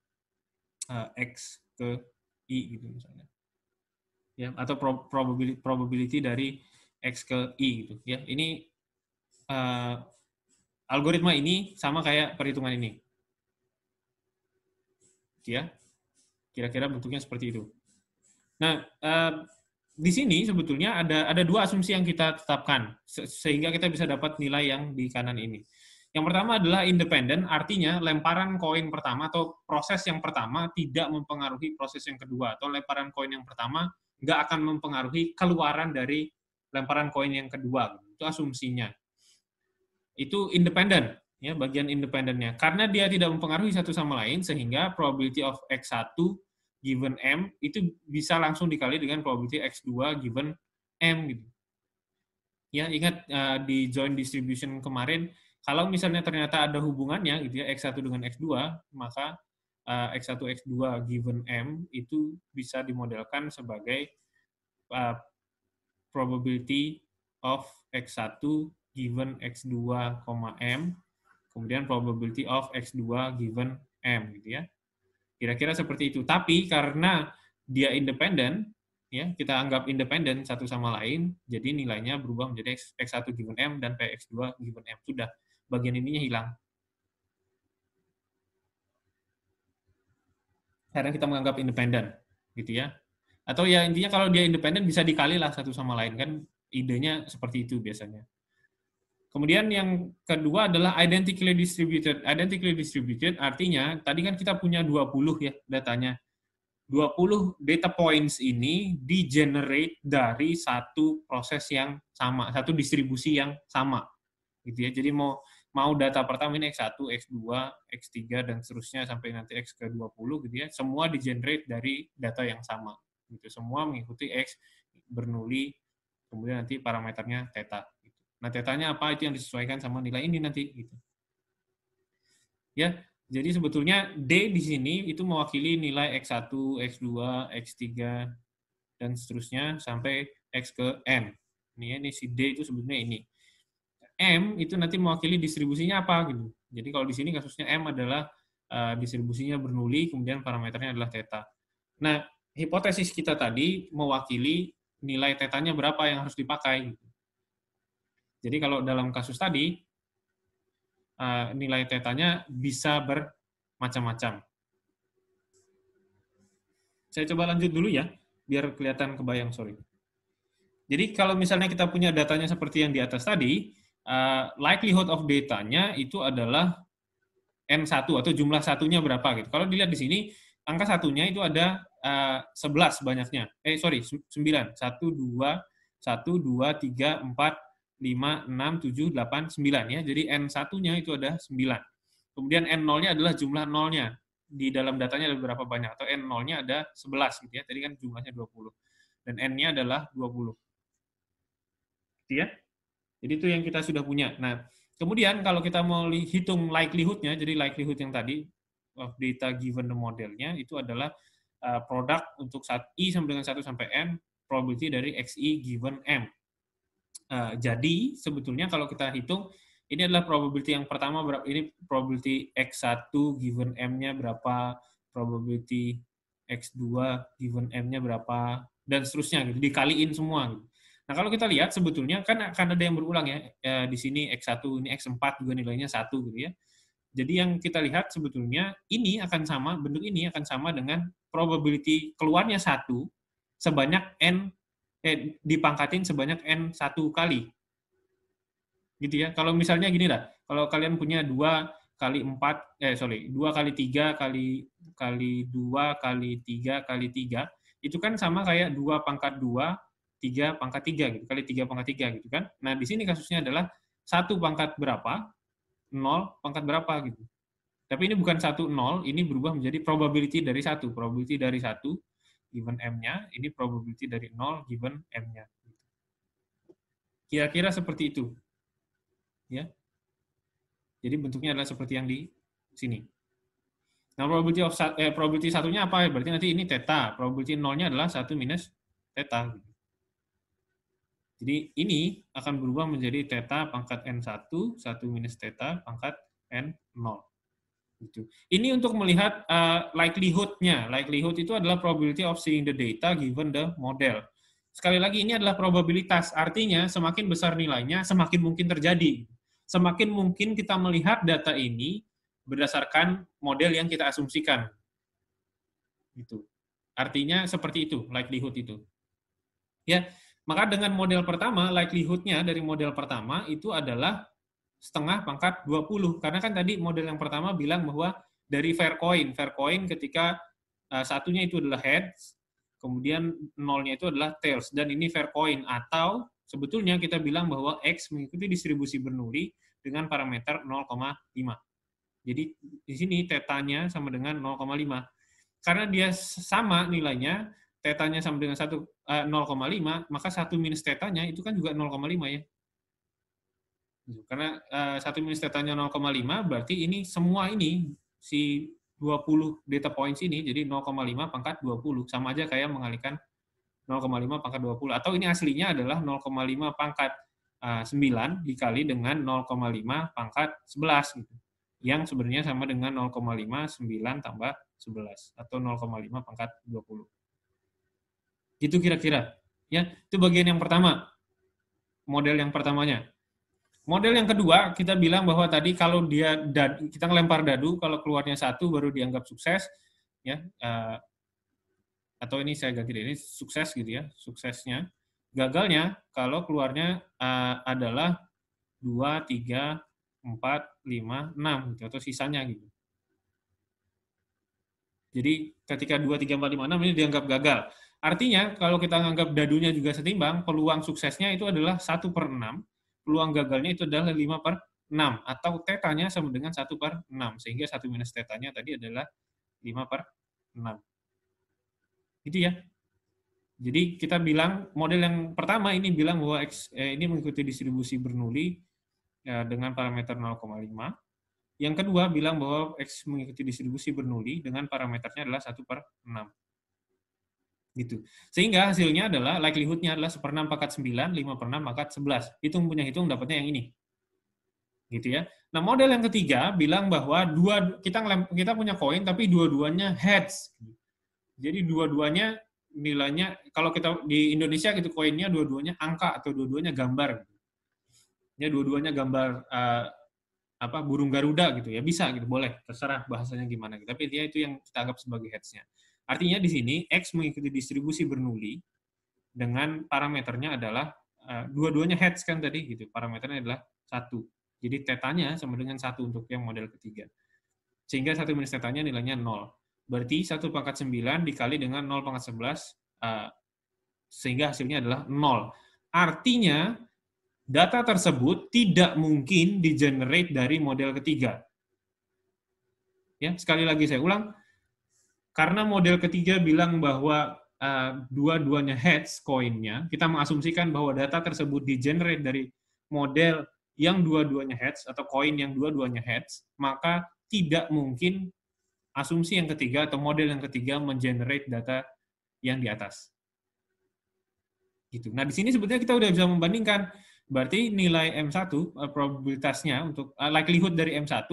uh, x ke i gitu misalnya ya atau probability probability dari x ke i gitu ya ini uh, algoritma ini sama kayak perhitungan ini. Ya, kira-kira bentuknya seperti itu. Nah, uh, di sini sebetulnya ada ada dua asumsi yang kita tetapkan sehingga kita bisa dapat nilai yang di kanan ini. Yang pertama adalah independen, artinya lemparan koin pertama atau proses yang pertama tidak mempengaruhi proses yang kedua, atau lemparan koin yang pertama nggak akan mempengaruhi keluaran dari lemparan koin yang kedua. Itu asumsinya itu independen ya bagian independennya karena dia tidak mempengaruhi satu sama lain sehingga probability of x1 given m itu bisa langsung dikali dengan probability x2 given m gitu. Ya, ingat uh, di joint distribution kemarin kalau misalnya ternyata ada hubungannya gitu ya x1 dengan x2 maka uh, x1 x2 given m itu bisa dimodelkan sebagai uh, probability of x1 given X2, M, kemudian probability of X2 given M gitu ya. Kira-kira seperti itu. Tapi karena dia independen, ya kita anggap independen satu sama lain, jadi nilainya berubah menjadi X1 given M dan PX2 given M. Sudah, bagian ininya hilang. Karena kita menganggap independen, gitu ya. Atau ya intinya kalau dia independen bisa dikalilah satu sama lain, kan idenya seperti itu biasanya. Kemudian yang kedua adalah identically distributed. Identically distributed artinya tadi kan kita punya 20 ya datanya. 20 data points ini di generate dari satu proses yang sama, satu distribusi yang sama. Gitu ya. Jadi mau mau data pertama ini X1, X2, X3 dan seterusnya sampai nanti X ke 20 gitu ya. Semua di generate dari data yang sama. Gitu. Semua mengikuti X bernuli kemudian nanti parameternya theta Nah, tetanya apa itu yang disesuaikan sama nilai ini nanti gitu. Ya, jadi sebetulnya D di sini itu mewakili nilai X1, X2, X3 dan seterusnya sampai X ke M. Ini ya, ini si D itu sebetulnya ini. M itu nanti mewakili distribusinya apa gitu. Jadi kalau di sini kasusnya M adalah uh, distribusinya bernuli, kemudian parameternya adalah theta. Nah, hipotesis kita tadi mewakili nilai tetanya berapa yang harus dipakai. Gitu. Jadi kalau dalam kasus tadi, eh, nilai tetanya bisa bermacam-macam. Saya coba lanjut dulu ya, biar kelihatan kebayang, sorry. Jadi kalau misalnya kita punya datanya seperti yang di atas tadi, eh, likelihood of datanya itu adalah N1 atau jumlah satunya berapa gitu. Kalau dilihat di sini, angka satunya itu ada 11 eh, banyaknya. Eh, sorry, 9. 1, 2, 1, 2, 3, 4, 5, 6, 7, 8, 9 ya. Jadi N1-nya itu ada 9. Kemudian N0-nya adalah jumlah nolnya. Di dalam datanya ada berapa banyak? Atau N0-nya ada 11 gitu ya. Tadi kan jumlahnya 20. Dan N-nya adalah 20. Gitu ya. Jadi itu yang kita sudah punya. Nah, kemudian kalau kita mau hitung likelihood-nya, jadi likelihood yang tadi, of data given the modelnya, itu adalah uh, produk untuk saat I sampai dengan 1 sampai N, probability dari XI given M Eh, jadi sebetulnya kalau kita hitung ini adalah probability yang pertama berapa ini probability x1 given m-nya berapa, probability x2 given m-nya berapa dan seterusnya gitu dikaliin semua gitu. Nah, kalau kita lihat sebetulnya kan akan ada yang berulang ya. E, di sini X1, ini X4 juga nilainya satu gitu ya. Jadi yang kita lihat sebetulnya ini akan sama, bentuk ini akan sama dengan probability keluarnya satu sebanyak N eh, dipangkatin sebanyak n satu kali. Gitu ya. Kalau misalnya gini lah, kalau kalian punya dua kali empat, eh sorry, dua kali tiga kali kali dua kali tiga kali tiga, itu kan sama kayak dua pangkat dua, tiga pangkat tiga gitu, kali tiga pangkat tiga gitu kan. Nah di sini kasusnya adalah satu pangkat berapa, nol pangkat berapa gitu. Tapi ini bukan satu nol, ini berubah menjadi probability dari satu, probability dari satu given m-nya, ini probability dari 0 given m-nya. Kira-kira seperti itu. Ya. Jadi bentuknya adalah seperti yang di sini. Nah, probability of eh, probability satunya apa? Berarti nanti ini theta. Probability nolnya adalah satu minus theta. Jadi ini akan berubah menjadi theta pangkat N1, satu minus theta pangkat N0. Gitu. Ini untuk melihat uh, likelihood-nya. Likelihood itu adalah probability of seeing the data given the model. Sekali lagi ini adalah probabilitas, artinya semakin besar nilainya, semakin mungkin terjadi. Semakin mungkin kita melihat data ini berdasarkan model yang kita asumsikan. Gitu. Artinya seperti itu, likelihood itu. Ya, maka dengan model pertama, likelihood-nya dari model pertama itu adalah setengah pangkat 20. Karena kan tadi model yang pertama bilang bahwa dari fair coin fair coin ketika eh, satunya itu adalah heads, kemudian nolnya itu adalah tails, dan ini fair coin atau sebetulnya kita bilang bahwa X mengikuti distribusi Bernoulli dengan parameter 0,5. Jadi di sini tetanya sama dengan 0,5. Karena dia sama nilainya, tetanya sama dengan 1 0,5, eh, maka 1 minus tetanya itu kan juga 0,5 ya. Karena uh, satu minus tetanya 0,5 berarti ini semua ini si 20 data points ini jadi 0,5 pangkat 20 sama aja kayak mengalihkan 0,5 pangkat 20 atau ini aslinya adalah 0,5 pangkat uh, eh, 9 dikali dengan 0,5 pangkat 11 gitu. Yang sebenarnya sama dengan 0,5 tambah 11 atau 0,5 pangkat 20. Gitu kira-kira. Ya, itu bagian yang pertama. Model yang pertamanya. Model yang kedua, kita bilang bahwa tadi kalau dia dadu, kita ngelempar dadu, kalau keluarnya satu baru dianggap sukses, ya. Uh, atau ini saya ganti deh, ini sukses gitu ya, suksesnya. Gagalnya kalau keluarnya uh, adalah 2, 3, 4, 5, 6 gitu, atau sisanya gitu. Jadi ketika 2, 3, 4, 5, 6 ini dianggap gagal. Artinya kalau kita menganggap dadunya juga setimbang, peluang suksesnya itu adalah 1 per 6, peluang gagalnya itu adalah 5 per 6 atau tetanya sama dengan 1 per 6 sehingga 1 minus tetanya tadi adalah 5 per 6 gitu ya jadi kita bilang model yang pertama ini bilang bahwa X, eh, ini mengikuti distribusi Bernoulli ya, dengan parameter 0,5 yang kedua bilang bahwa X mengikuti distribusi Bernoulli dengan parameternya adalah 1 per 6 gitu. Sehingga hasilnya adalah likelihoodnya adalah 6 pangkat 9, 5 per 6 pangkat 11. Hitung punya hitung dapatnya yang ini. Gitu ya. Nah, model yang ketiga bilang bahwa dua kita kita punya koin tapi dua-duanya heads. Jadi dua-duanya nilainya kalau kita di Indonesia gitu koinnya dua-duanya angka atau dua-duanya gambar. Ya dua-duanya gambar uh, apa burung garuda gitu ya bisa gitu boleh terserah bahasanya gimana gitu. tapi dia itu yang kita anggap sebagai headsnya Artinya di sini X mengikuti distribusi Bernoulli dengan parameternya adalah eh, dua-duanya heads kan tadi gitu. Parameternya adalah satu. Jadi tetanya sama dengan satu untuk yang model ketiga. Sehingga satu minus tetanya nilainya nol. Berarti satu pangkat sembilan dikali dengan nol pangkat sebelas eh, sehingga hasilnya adalah nol. Artinya data tersebut tidak mungkin di-generate dari model ketiga. Ya, sekali lagi saya ulang, karena model ketiga bilang bahwa uh, dua-duanya heads koinnya, kita mengasumsikan bahwa data tersebut di generate dari model yang dua-duanya heads atau koin yang dua-duanya heads, maka tidak mungkin asumsi yang ketiga atau model yang ketiga menggenerate data yang di atas. Gitu. Nah, di sini sebetulnya kita sudah bisa membandingkan berarti nilai M1 eh, probabilitasnya untuk eh, likelihood dari M1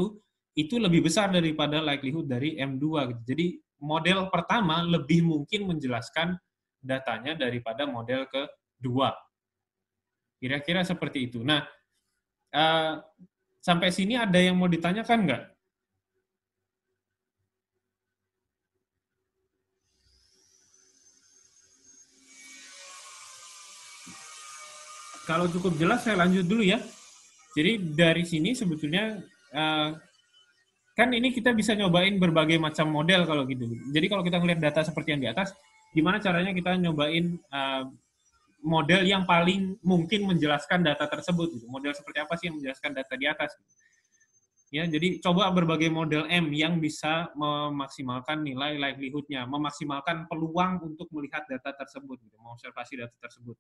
itu lebih besar daripada likelihood dari M2 gitu. Jadi model pertama lebih mungkin menjelaskan datanya daripada model kedua. Kira-kira seperti itu. Nah, uh, sampai sini ada yang mau ditanyakan nggak? Kalau cukup jelas, saya lanjut dulu ya. Jadi dari sini sebetulnya uh, kan ini kita bisa nyobain berbagai macam model kalau gitu. Jadi kalau kita ngelihat data seperti yang di atas, gimana caranya kita nyobain uh, model yang paling mungkin menjelaskan data tersebut gitu. Model seperti apa sih yang menjelaskan data di atas? Gitu. Ya, jadi coba berbagai model M yang bisa memaksimalkan nilai livelihoodnya, memaksimalkan peluang untuk melihat data tersebut, gitu, mengobservasi data tersebut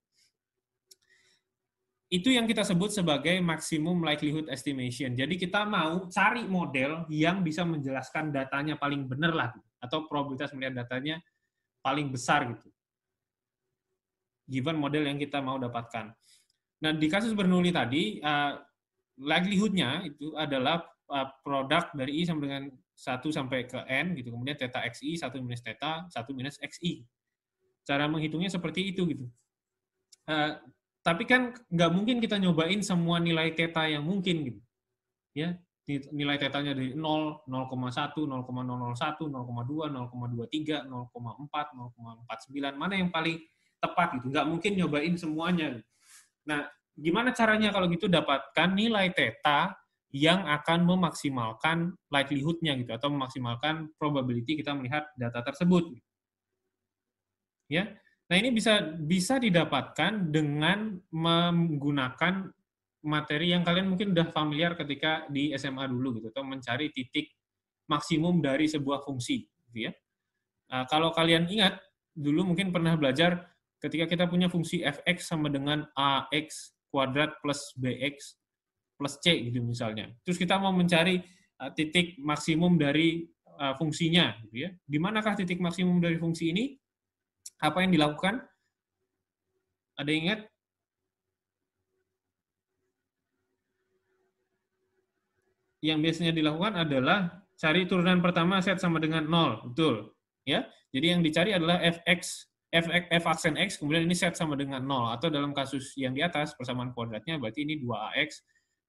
itu yang kita sebut sebagai maximum likelihood estimation. Jadi kita mau cari model yang bisa menjelaskan datanya paling benar lah, gitu, atau probabilitas melihat datanya paling besar gitu. Given model yang kita mau dapatkan. Nah di kasus Bernoulli tadi eh, likelihoodnya itu adalah eh, produk dari i sama dengan 1 sampai ke n gitu, kemudian theta xi satu minus theta satu minus xi. Cara menghitungnya seperti itu gitu. Eh, tapi kan nggak mungkin kita nyobain semua nilai teta yang mungkin gitu. Ya, nilai tetanya dari 0, 0,1, 0,001, 0,2, 0,23, 0,4, 0,49, mana yang paling tepat gitu. Nggak mungkin nyobain semuanya. Gitu. Nah, gimana caranya kalau gitu dapatkan nilai teta yang akan memaksimalkan likelihoodnya gitu atau memaksimalkan probability kita melihat data tersebut. Gitu? Ya. Nah, ini bisa bisa didapatkan dengan menggunakan materi yang kalian mungkin udah familiar ketika di SMA dulu gitu atau mencari titik maksimum dari sebuah fungsi gitu ya. Nah, kalau kalian ingat dulu mungkin pernah belajar ketika kita punya fungsi fx sama dengan ax kuadrat plus bx plus c gitu misalnya. Terus kita mau mencari eh, titik maksimum dari eh, fungsinya gitu ya. Di manakah titik maksimum dari fungsi ini? apa yang dilakukan? Ada yang ingat? Yang biasanya dilakukan adalah cari turunan pertama set sama dengan 0, betul. Ya. Jadi yang dicari adalah fx f, f aksen x kemudian ini set sama dengan 0 atau dalam kasus yang di atas persamaan kuadratnya berarti ini 2ax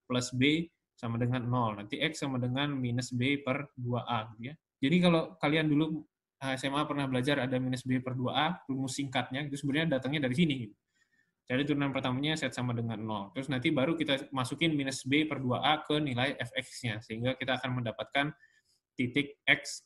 plus b sama dengan 0. Nanti x sama dengan minus b per 2a ya. Jadi kalau kalian dulu Eh, SMA pernah belajar ada minus B per 2A, rumus singkatnya, itu sebenarnya datangnya dari sini. Gitu. Jadi turunan pertamanya set sama dengan 0. Terus nanti baru kita masukin minus B per 2A ke nilai fx-nya, sehingga kita akan mendapatkan titik x,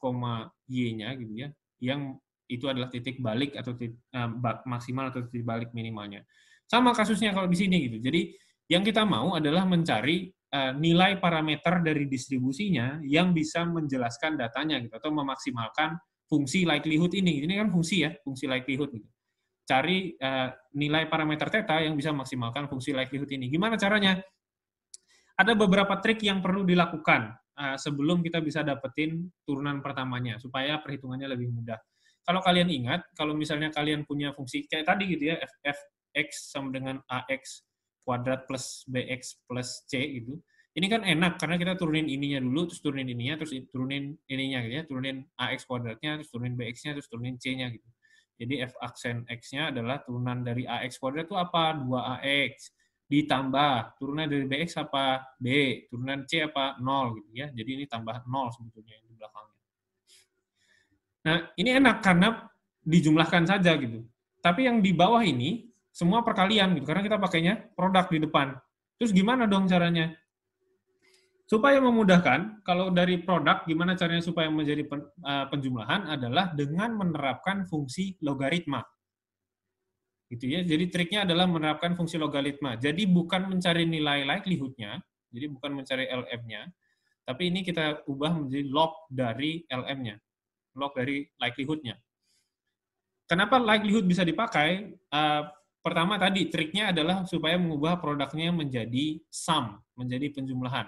y-nya gitu ya, yang itu adalah titik balik atau titik, eh, maksimal atau titik balik minimalnya. Sama kasusnya kalau di sini gitu. Jadi yang kita mau adalah mencari eh, nilai parameter dari distribusinya yang bisa menjelaskan datanya gitu atau memaksimalkan fungsi likelihood ini. Ini kan fungsi ya, fungsi likelihood. Gitu. Cari uh, nilai parameter theta yang bisa maksimalkan fungsi likelihood ini. Gimana caranya? Ada beberapa trik yang perlu dilakukan uh, sebelum kita bisa dapetin turunan pertamanya, supaya perhitungannya lebih mudah. Kalau kalian ingat, kalau misalnya kalian punya fungsi kayak tadi gitu ya, f(x) sama dengan ax kuadrat plus bx plus c gitu, ini kan enak karena kita turunin ininya dulu, terus turunin ininya, terus turunin ininya gitu ya, turunin AX kuadratnya, terus turunin BX-nya, terus turunin C-nya gitu. Jadi F aksen X-nya adalah turunan dari AX kuadrat itu apa? 2AX ditambah turunan dari BX apa? B, turunan C apa? 0 gitu ya. Jadi ini tambah 0 sebetulnya di belakangnya. Nah, ini enak karena dijumlahkan saja gitu. Tapi yang di bawah ini semua perkalian gitu karena kita pakainya produk di depan. Terus gimana dong caranya? Supaya memudahkan, kalau dari produk, gimana caranya supaya menjadi eh, penjumlahan adalah dengan menerapkan fungsi logaritma. Gitu ya. Jadi triknya adalah menerapkan fungsi logaritma. Jadi bukan mencari nilai likelihood-nya, jadi bukan mencari LM-nya, tapi ini kita ubah menjadi log dari LM-nya, log dari likelihood-nya. Kenapa likelihood bisa dipakai? Eh, pertama tadi triknya adalah supaya mengubah produknya menjadi sum, menjadi penjumlahan.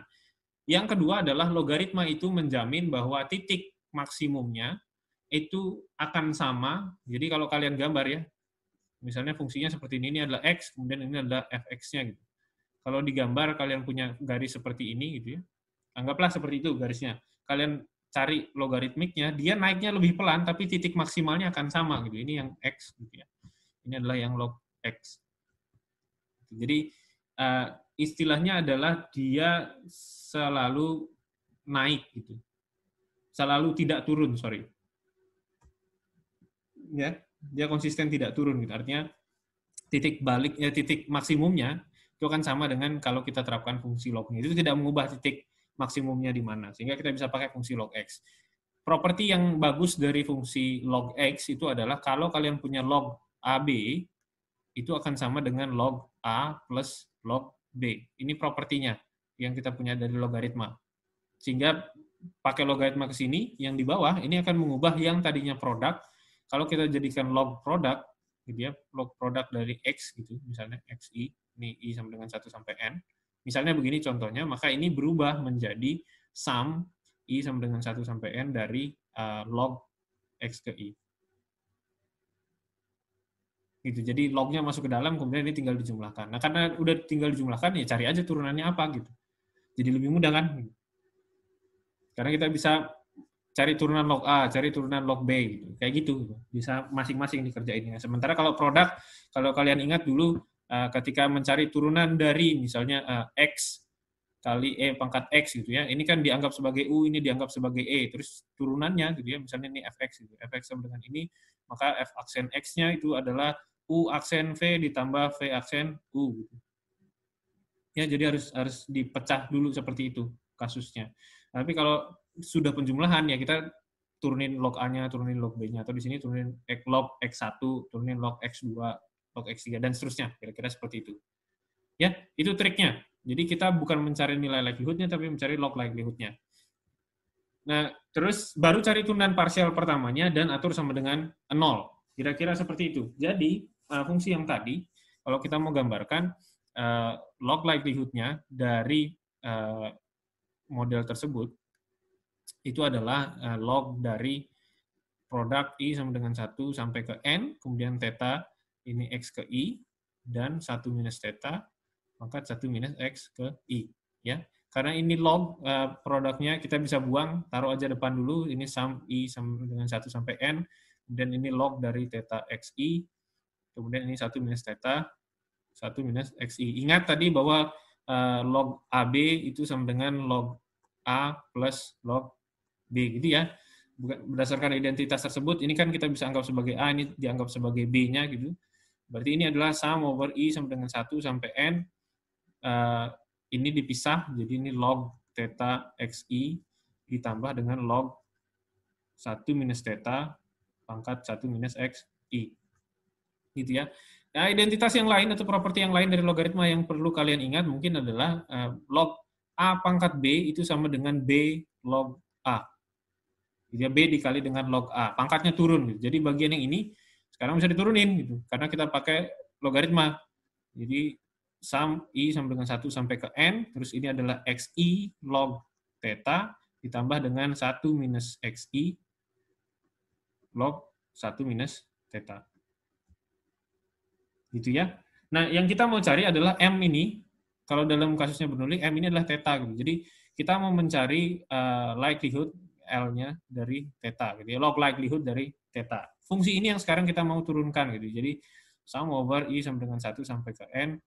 Yang kedua adalah logaritma itu menjamin bahwa titik maksimumnya itu akan sama. Jadi kalau kalian gambar ya, misalnya fungsinya seperti ini, ini adalah x, kemudian ini adalah fx-nya. Gitu. Kalau digambar kalian punya garis seperti ini gitu ya. Anggaplah seperti itu garisnya. Kalian cari logaritmiknya, dia naiknya lebih pelan tapi titik maksimalnya akan sama gitu. Ini yang x gitu ya. Ini adalah yang log x. Jadi eh, istilahnya adalah dia selalu naik gitu. Selalu tidak turun, sorry. Ya, dia konsisten tidak turun gitu. Artinya titik balik ya titik maksimumnya itu akan sama dengan kalau kita terapkan fungsi log lognya. Itu tidak mengubah titik maksimumnya di mana. Sehingga kita bisa pakai fungsi log x. Properti yang bagus dari fungsi log x itu adalah kalau kalian punya log AB itu akan sama dengan log A plus log B. Ini propertinya yang kita punya dari logaritma. Sehingga pakai logaritma ke sini, yang di bawah ini akan mengubah yang tadinya produk. Kalau kita jadikan log produk, gitu ya, log produk dari X gitu, misalnya XI, ini I sama dengan 1 sampai N. Misalnya begini contohnya, maka ini berubah menjadi sum I sama dengan 1 sampai N dari eh, log X ke I gitu. Jadi lognya masuk ke dalam, kemudian ini tinggal dijumlahkan. Nah, karena udah tinggal dijumlahkan, ya cari aja turunannya apa gitu. Jadi lebih mudah kan? Karena kita bisa cari turunan log A, cari turunan log B, gitu. kayak gitu. gitu. Bisa masing-masing dikerjainnya. Sementara kalau produk, kalau kalian ingat dulu, eh, ketika mencari turunan dari misalnya eh, X kali E pangkat X gitu ya, ini kan dianggap sebagai U, ini dianggap sebagai E, terus turunannya gitu ya, misalnya ini Fx, gitu. Fx sama dengan ini, maka F aksen X-nya itu adalah U aksen V ditambah V aksen U. Gitu. Ya, jadi harus harus dipecah dulu seperti itu kasusnya. Tapi kalau sudah penjumlahan ya kita turunin log A-nya, turunin log B-nya atau di sini turunin log X1, turunin log X2, log X3 dan seterusnya. Kira-kira seperti itu. Ya, itu triknya. Jadi kita bukan mencari nilai livelihood-nya tapi mencari log likelihood nya Nah, terus baru cari tunan parsial pertamanya dan atur sama dengan 0. Kira-kira seperti itu. Jadi, Eh, fungsi yang tadi, kalau kita mau gambarkan uh, log likelihood-nya dari uh, model tersebut, itu adalah uh, log dari produk I sama dengan 1 sampai ke N, kemudian theta ini X ke I, dan 1 minus theta, maka 1 minus X ke I. ya Karena ini log uh, produknya, kita bisa buang, taruh aja depan dulu, ini sum I sama dengan 1 sampai N, dan ini log dari theta XI Kemudian ini satu minus theta, satu minus xi. Ingat tadi bahwa eh, log AB itu sama dengan log A plus log B gitu ya. Berdasarkan identitas tersebut, ini kan kita bisa anggap sebagai A, ini dianggap sebagai B-nya gitu. Berarti ini adalah sum over I sama dengan satu sampai N. Eh, ini dipisah, jadi ini log theta xi ditambah dengan log satu minus theta pangkat satu minus xi gitu ya. Nah, identitas yang lain atau properti yang lain dari logaritma yang perlu kalian ingat mungkin adalah eh, log A pangkat B itu sama dengan B log A. Jadi gitu ya, B dikali dengan log A. Pangkatnya turun. Gitu. Jadi bagian yang ini sekarang bisa diturunin gitu karena kita pakai logaritma. Jadi sum i sama dengan 1 sampai ke n, terus ini adalah xi log theta ditambah dengan satu minus xi log satu minus theta gitu ya. Nah, yang kita mau cari adalah M ini, kalau dalam kasusnya Bernoulli, M ini adalah theta. Gitu. Jadi, kita mau mencari uh, likelihood L-nya dari theta, gitu ya. log likelihood dari theta. Fungsi ini yang sekarang kita mau turunkan. gitu. Jadi, sum over I sama dengan 1 sampai ke N,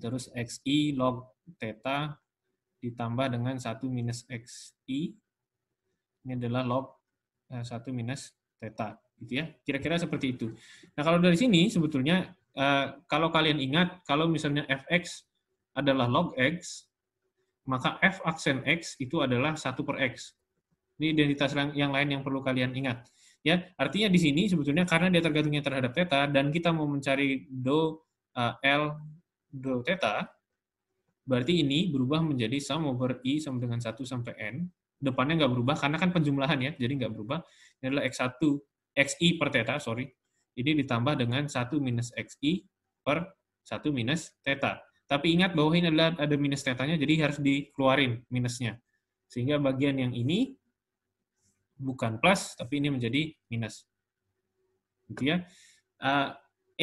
terus XI log theta ditambah dengan satu minus XI, ini adalah log eh, satu minus theta. Gitu ya. Kira-kira seperti itu. Nah, kalau dari sini sebetulnya Eh, kalau kalian ingat, kalau misalnya fx adalah log x, maka f aksen x itu adalah 1 per x. Ini identitas yang lain yang perlu kalian ingat. Ya, artinya di sini sebetulnya karena dia tergantungnya terhadap theta dan kita mau mencari do uh, L do theta, berarti ini berubah menjadi sum over i sama dengan 1 sampai n. Depannya nggak berubah karena kan penjumlahan ya, jadi nggak berubah. Ini adalah x1 xi per theta, sorry, ini ditambah dengan 1 minus xi per 1 minus theta. Tapi ingat bahwa ini adalah ada minus tetanya, jadi harus dikeluarin minusnya. Sehingga bagian yang ini bukan plus, tapi ini menjadi minus. Gitu ya. Eh,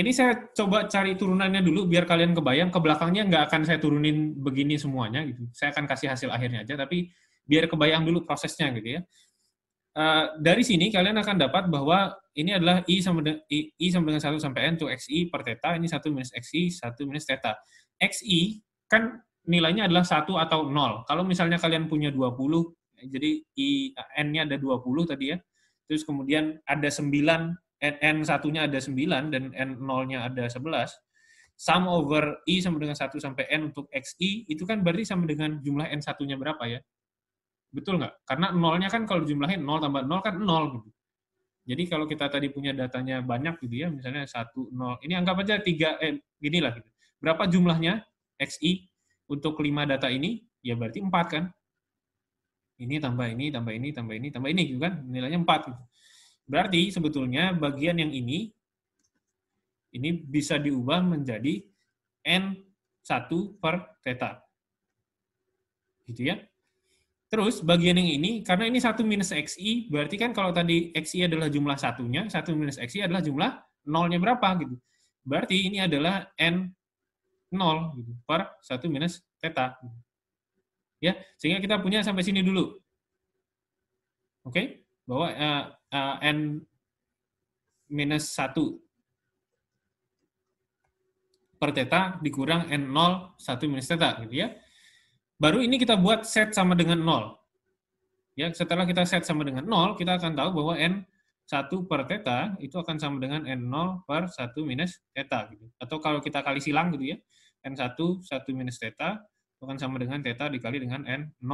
ini saya coba cari turunannya dulu biar kalian kebayang. Ke belakangnya nggak akan saya turunin begini semuanya. Gitu. Saya akan kasih hasil akhirnya aja, tapi biar kebayang dulu prosesnya gitu ya. Uh, dari sini kalian akan dapat bahwa ini adalah I sama dengan, I, I sama dengan 1 sampai N untuk XI per teta, ini 1 minus XI, 1 minus teta. XI kan nilainya adalah 1 atau 0. Kalau misalnya kalian punya 20, jadi I, N-nya ada 20 tadi ya, terus kemudian ada 9, N, N satunya ada 9, dan N 0-nya ada 11, sum over I sama dengan 1 sampai N untuk XI, itu kan berarti sama dengan jumlah N satunya berapa ya? Betul nggak? Karena nolnya kan kalau jumlahnya nol tambah nol kan nol gitu. Jadi kalau kita tadi punya datanya banyak gitu ya, misalnya satu nol ini anggap aja tiga eh gini lah gitu. Berapa jumlahnya XI untuk lima data ini? Ya berarti empat kan? Ini tambah ini, tambah ini, tambah ini, tambah ini gitu kan? Nilainya empat gitu. Berarti sebetulnya bagian yang ini, ini bisa diubah menjadi N1 per theta. Gitu ya. Terus bagian yang ini, karena ini satu minus XI, berarti kan kalau tadi XI adalah jumlah satunya, satu minus XI adalah jumlah nolnya berapa gitu. Berarti ini adalah N 0 gitu, per satu minus theta. Ya, sehingga kita punya sampai sini dulu. Oke, okay? bahwa uh, uh, N minus satu per theta dikurang N0 satu minus theta gitu ya Baru ini kita buat set sama dengan 0. Ya, setelah kita set sama dengan 0, kita akan tahu bahwa N1 per theta itu akan sama dengan N0 per 1 minus theta. Gitu. Atau kalau kita kali silang gitu ya, N1 1 minus theta gitu. gitu, itu akan sama dengan eh, theta dikali dengan N0.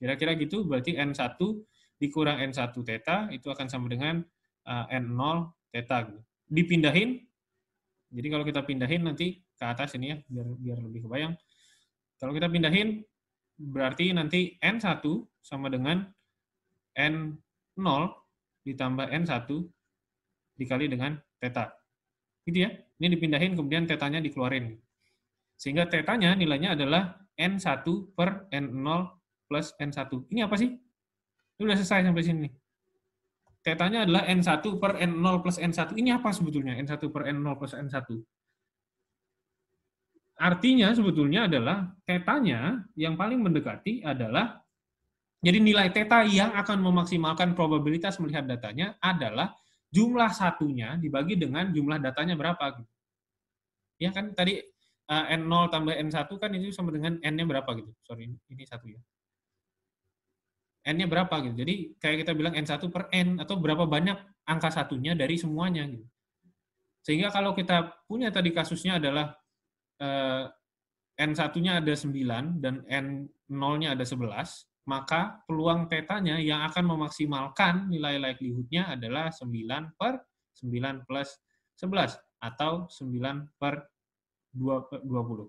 Kira-kira gitu, berarti N1 dikurang N1 theta itu akan sama dengan uh, N0 theta. Gitu. Dipindahin, jadi kalau kita pindahin nanti ke atas ini ya, biar, biar lebih kebayang, kalau kita pindahin, berarti nanti N1 sama dengan N0 ditambah N1 dikali dengan teta. Gitu ya. Ini dipindahin, kemudian tetanya dikeluarin. Sehingga tetanya nilainya adalah N1 per N0 plus N1. Ini apa sih? Ini udah selesai sampai sini. Tetanya adalah N1 per N0 plus N1. Ini apa sebetulnya N1 per N0 plus N1? artinya sebetulnya adalah tetanya yang paling mendekati adalah jadi nilai teta yang akan memaksimalkan probabilitas melihat datanya adalah jumlah satunya dibagi dengan jumlah datanya berapa. gitu Ya kan tadi eh, N0 tambah N1 kan itu sama dengan N-nya berapa gitu. Sorry, ini satu ya. N-nya berapa gitu. Jadi kayak kita bilang N1 per N atau berapa banyak angka satunya dari semuanya gitu. Sehingga kalau kita punya tadi kasusnya adalah eh, N1-nya ada 9 dan N0-nya ada 11, maka peluang tetanya yang akan memaksimalkan nilai likelihood-nya adalah 9 per 9 plus 11 atau 9 per 20.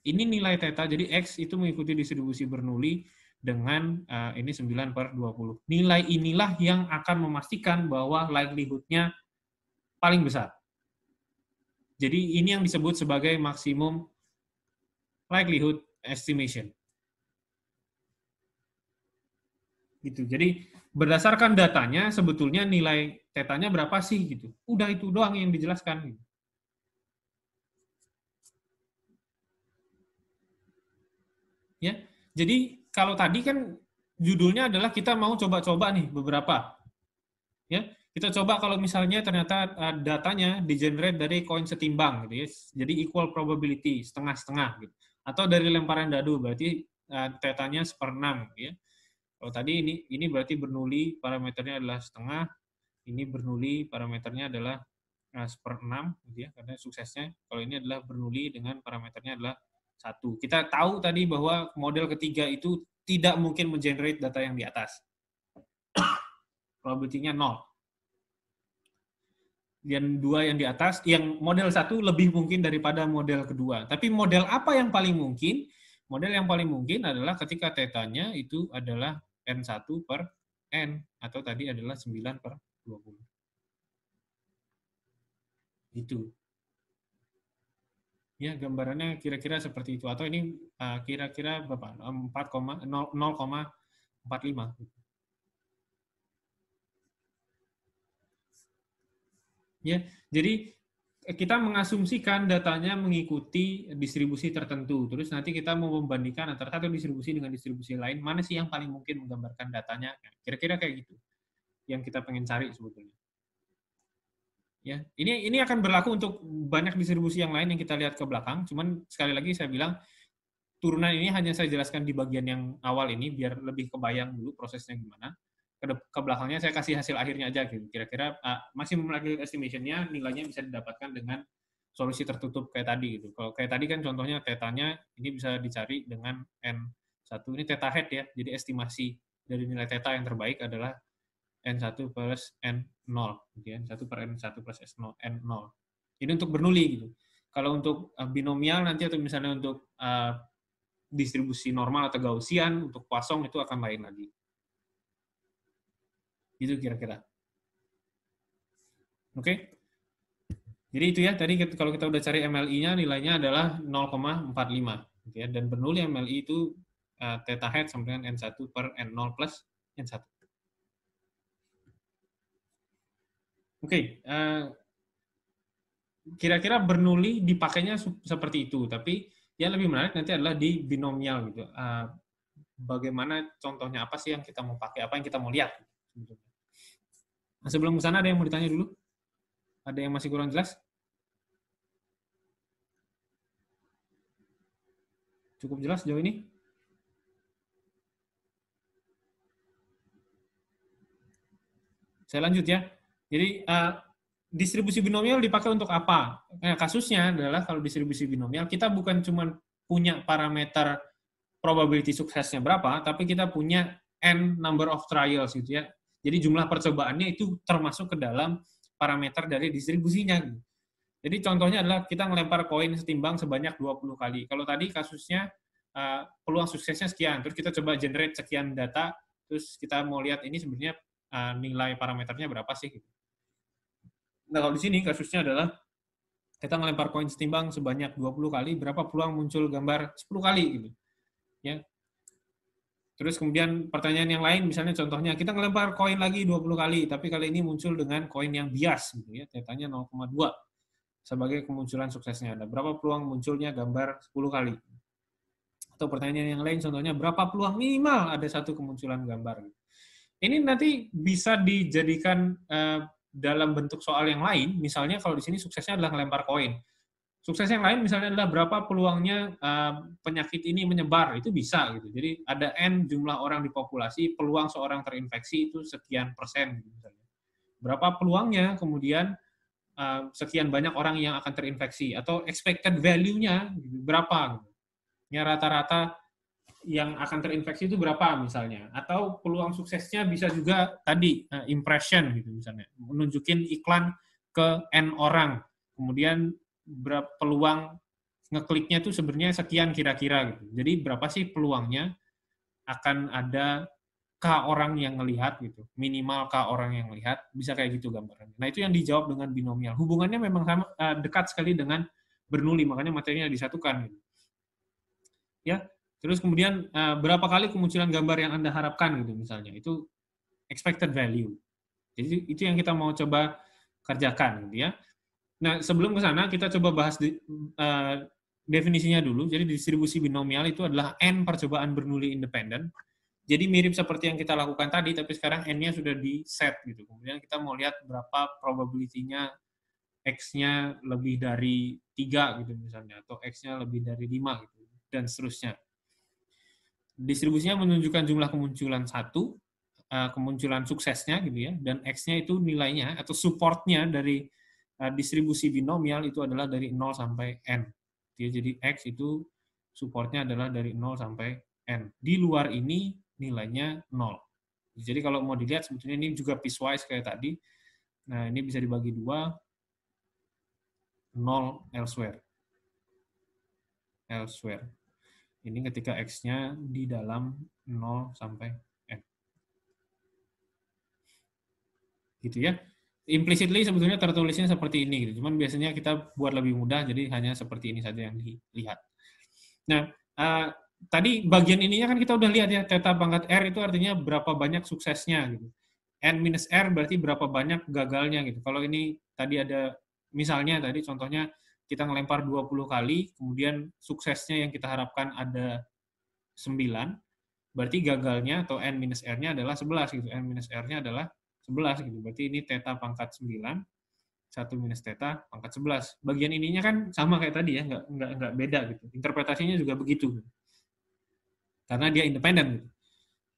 Ini nilai theta, jadi X itu mengikuti distribusi Bernoulli dengan uh, ini 9 per 20. Nilai inilah yang akan memastikan bahwa likelihood-nya paling besar. Jadi ini yang disebut sebagai maksimum likelihood estimation. Gitu. Jadi berdasarkan datanya sebetulnya nilai tetanya berapa sih gitu. Udah itu doang yang dijelaskan. Gitu. Ya. Jadi kalau tadi kan judulnya adalah kita mau coba-coba nih beberapa. Ya. Kita coba kalau misalnya ternyata eh, datanya di generate dari koin setimbang gitu ya. Jadi equal probability, setengah-setengah gitu. Atau dari lemparan dadu berarti eh, tetanya seperenam gitu ya. Kalau tadi ini ini berarti bernuli parameternya adalah setengah, ini bernuli parameternya adalah seper eh, seperenam gitu ya karena suksesnya. Kalau ini adalah bernuli dengan parameternya adalah satu. Kita tahu tadi bahwa model ketiga itu tidak mungkin mengenerate data yang di atas. Probability-nya nol yang dua yang di atas, yang model satu lebih mungkin daripada model kedua. Tapi model apa yang paling mungkin? Model yang paling mungkin adalah ketika tetanya itu adalah N1 per N, atau tadi adalah 9 per 20. Itu. Ya, gambarannya kira-kira seperti itu. Atau ini eh, kira-kira uh, berapa? 4,0,45. Ya, jadi eh, kita mengasumsikan datanya mengikuti distribusi tertentu. Terus nanti kita mau membandingkan antara satu distribusi dengan distribusi lain, mana sih yang paling mungkin menggambarkan datanya? Kira-kira kayak gitu yang kita pengen cari sebetulnya. Ya, ini ini akan berlaku untuk banyak distribusi yang lain yang kita lihat ke belakang. Cuman sekali lagi saya bilang turunan ini hanya saya jelaskan di bagian yang awal ini biar lebih kebayang dulu prosesnya gimana ke, belakangnya saya kasih hasil akhirnya aja gitu. Kira-kira uh, maksimum likelihood estimation-nya nilainya bisa didapatkan dengan solusi tertutup kayak tadi gitu. Kalau kayak tadi kan contohnya tetanya ini bisa dicari dengan N1 ini teta head ya. Jadi estimasi dari nilai teta yang terbaik adalah N1 plus N0 gitu ya. N1 per N1 plus S0, N0. Ini untuk bernuli gitu. Kalau untuk ah, binomial nanti atau misalnya untuk uh, distribusi normal atau gaussian untuk Poisson itu akan lain lagi itu kira-kira. Oke? Okay? Jadi itu ya, tadi kalau kita udah cari MLI-nya, nilainya adalah 0,45. Gitu ya. Dan penulis MLI itu uh, theta hat sama dengan N1 per N0 plus N1. Oke, okay, eh, kira-kira bernuli dipakainya seperti itu, tapi yang lebih menarik nanti adalah di binomial gitu. Eh, bagaimana contohnya apa sih yang kita mau pakai, apa yang kita mau lihat. Gitu. Nah, sebelum ke sana ada yang mau ditanya dulu? Ada yang masih kurang jelas? Cukup jelas jauh ini? Saya lanjut ya. Jadi uh, distribusi binomial dipakai untuk apa? Nah, kasusnya adalah kalau distribusi binomial kita bukan cuma punya parameter probability suksesnya berapa, tapi kita punya n number of trials gitu ya, jadi jumlah percobaannya itu termasuk ke dalam parameter dari distribusinya. Jadi contohnya adalah kita ngelempar koin setimbang sebanyak 20 kali. Kalau tadi kasusnya eh, peluang suksesnya sekian, terus kita coba generate sekian data, terus kita mau lihat ini sebenarnya eh, nilai parameternya berapa sih. Nah kalau di sini kasusnya adalah kita ngelempar koin setimbang sebanyak 20 kali, berapa peluang muncul gambar 10 kali gitu. Ya, Terus kemudian pertanyaan yang lain, misalnya contohnya, kita ngelempar koin lagi 20 kali, tapi kali ini muncul dengan koin yang bias, gitu ya, tetanya 0,2 sebagai kemunculan suksesnya. Ada berapa peluang munculnya gambar 10 kali? Atau pertanyaan yang lain, contohnya, berapa peluang minimal ada satu kemunculan gambar? Ini nanti bisa dijadikan eh, dalam bentuk soal yang lain, misalnya kalau di sini suksesnya adalah ngelempar koin. Sukses yang lain misalnya adalah berapa peluangnya penyakit ini menyebar, itu bisa gitu. Jadi ada N jumlah orang di populasi, peluang seorang terinfeksi itu sekian persen gitu misalnya. Berapa peluangnya kemudian sekian banyak orang yang akan terinfeksi atau expected value-nya gitu, berapa gitu. Ya rata-rata yang akan terinfeksi itu berapa misalnya atau peluang suksesnya bisa juga tadi impression gitu misalnya menunjukin iklan ke n orang kemudian berapa peluang ngekliknya tuh sebenarnya sekian kira-kira gitu. Jadi berapa sih peluangnya akan ada k orang yang melihat gitu, minimal k orang yang melihat bisa kayak gitu gambarannya. Nah itu yang dijawab dengan binomial. Hubungannya memang sama eh, dekat sekali dengan Bernoulli, makanya materinya disatukan. Gitu. Ya, terus kemudian eh, berapa kali kemunculan gambar yang anda harapkan gitu misalnya itu expected value. Jadi itu yang kita mau coba kerjakan gitu ya. Nah, sebelum ke sana kita coba bahas di, uh, definisinya dulu. Jadi distribusi binomial itu adalah n percobaan bernuli independen. Jadi mirip seperti yang kita lakukan tadi, tapi sekarang n-nya sudah di set gitu. Kemudian kita mau lihat berapa probability-nya x-nya lebih dari tiga gitu misalnya, atau x-nya lebih dari lima gitu, dan seterusnya. Distribusinya menunjukkan jumlah kemunculan satu, eh, kemunculan suksesnya gitu ya, dan x-nya itu nilainya atau supportnya dari Nah, distribusi binomial itu adalah dari 0 sampai n. Jadi x itu supportnya adalah dari 0 sampai n. Di luar ini nilainya 0. Jadi kalau mau dilihat sebetulnya ini juga piecewise kayak tadi. Nah, ini bisa dibagi dua 0 elsewhere. Elsewhere. Ini ketika x-nya di dalam 0 sampai n. Gitu ya implicitly sebetulnya tertulisnya seperti ini gitu. Cuman biasanya kita buat lebih mudah jadi hanya seperti ini saja yang dilihat. Nah, uh, tadi bagian ininya kan kita udah lihat ya theta pangkat R itu artinya berapa banyak suksesnya gitu. N minus R berarti berapa banyak gagalnya gitu. Kalau ini tadi ada misalnya tadi contohnya kita ngelempar 20 kali, kemudian suksesnya yang kita harapkan ada 9, berarti gagalnya atau N minus R-nya adalah 11 gitu. N minus R-nya adalah 11 gitu. Berarti ini teta pangkat 9, 1 minus teta pangkat 11. Bagian ininya kan sama kayak tadi ya, nggak, nggak, nggak beda gitu. Interpretasinya juga begitu. Gitu. Karena dia independen gitu.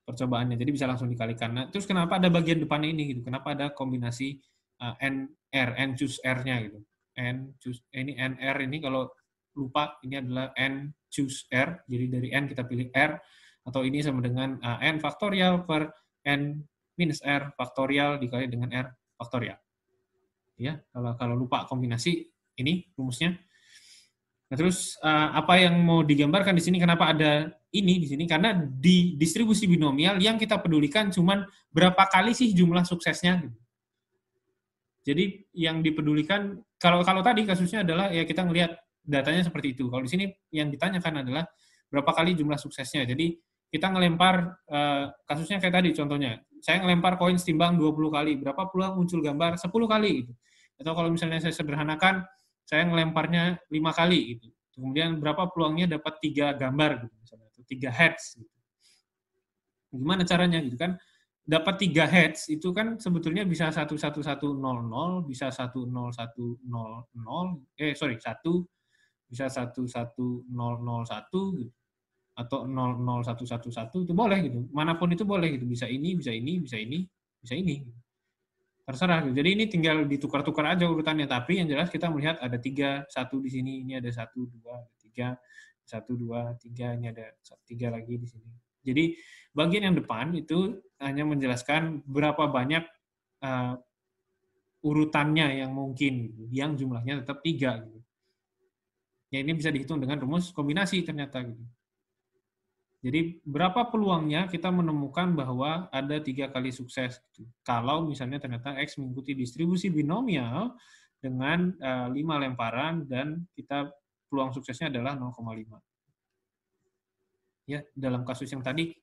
Percobaannya, jadi bisa langsung dikalikan. Nah, terus kenapa ada bagian depannya ini gitu? Kenapa ada kombinasi uh, N, R, N choose R-nya gitu? N choose, eh, ini N, R ini kalau lupa ini adalah N choose R, jadi dari N kita pilih R, atau ini sama dengan uh, N faktorial per N minus R faktorial dikali dengan R faktorial. Ya, kalau kalau lupa kombinasi ini rumusnya. Nah, terus eh, apa yang mau digambarkan di sini kenapa ada ini di sini karena di distribusi binomial yang kita pedulikan cuman berapa kali sih jumlah suksesnya. Jadi yang dipedulikan kalau kalau tadi kasusnya adalah ya kita ngelihat datanya seperti itu. Kalau di sini yang ditanyakan adalah berapa kali jumlah suksesnya. Jadi kita ngelempar eh, kasusnya kayak tadi contohnya saya ngelempar koin setimbang 20 kali, berapa peluang muncul gambar? 10 kali gitu. Atau kalau misalnya saya sederhanakan, saya ngelemparnya lima kali gitu. Kemudian berapa peluangnya dapat tiga gambar gitu misalnya, atau 3 heads gitu. Gimana caranya gitu kan? Dapat tiga heads itu kan sebetulnya bisa satu satu satu nol nol, bisa satu satu nol nol nol, eh sorry, satu bisa satu satu nol 11001 gitu atau 00111 itu boleh gitu. Manapun itu boleh gitu. Bisa ini, bisa ini, bisa ini, bisa ini. Terserah. Gitu. Jadi ini tinggal ditukar-tukar aja urutannya. Tapi yang jelas kita melihat ada tiga, satu di sini, ini ada satu, dua, ada tiga, satu, dua, tiga, ini ada tiga lagi di sini. Jadi bagian yang depan itu hanya menjelaskan berapa banyak uh, urutannya yang mungkin, gitu. yang jumlahnya tetap tiga. Gitu. Ya ini bisa dihitung dengan rumus kombinasi ternyata gitu. Jadi berapa peluangnya kita menemukan bahwa ada tiga kali sukses gitu? kalau misalnya ternyata X mengikuti distribusi binomial dengan eh, lima lemparan dan kita peluang suksesnya adalah 0,5. Ya, dalam kasus yang tadi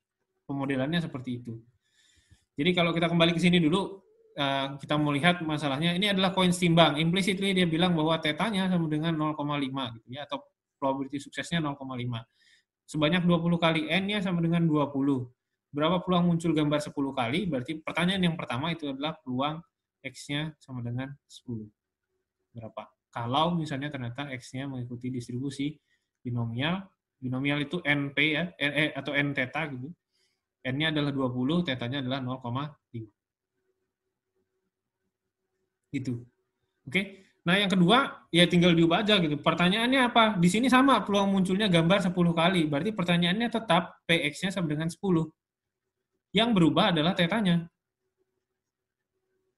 pemodelannya seperti itu. Jadi kalau kita kembali ke sini dulu, eh, kita mau lihat masalahnya ini adalah koin timbang. Implicitly dia bilang bahwa tetanya sama dengan 0,5 gitu ya atau probability suksesnya 0,5 sebanyak 20 kali N-nya sama dengan 20. Berapa peluang muncul gambar 10 kali? Berarti pertanyaan yang pertama itu adalah peluang X-nya sama dengan 10. Berapa? Kalau misalnya ternyata X-nya mengikuti distribusi binomial, binomial itu NP ya, N, eh, atau N theta gitu. N-nya adalah 20, tetanya adalah 0,5. Gitu. Oke. Okay? Nah, yang kedua ya tinggal diubah aja gitu. Pertanyaannya apa? Di sini sama peluang munculnya gambar 10 kali. Berarti pertanyaannya tetap PX-nya sama dengan 10. Yang berubah adalah tetanya.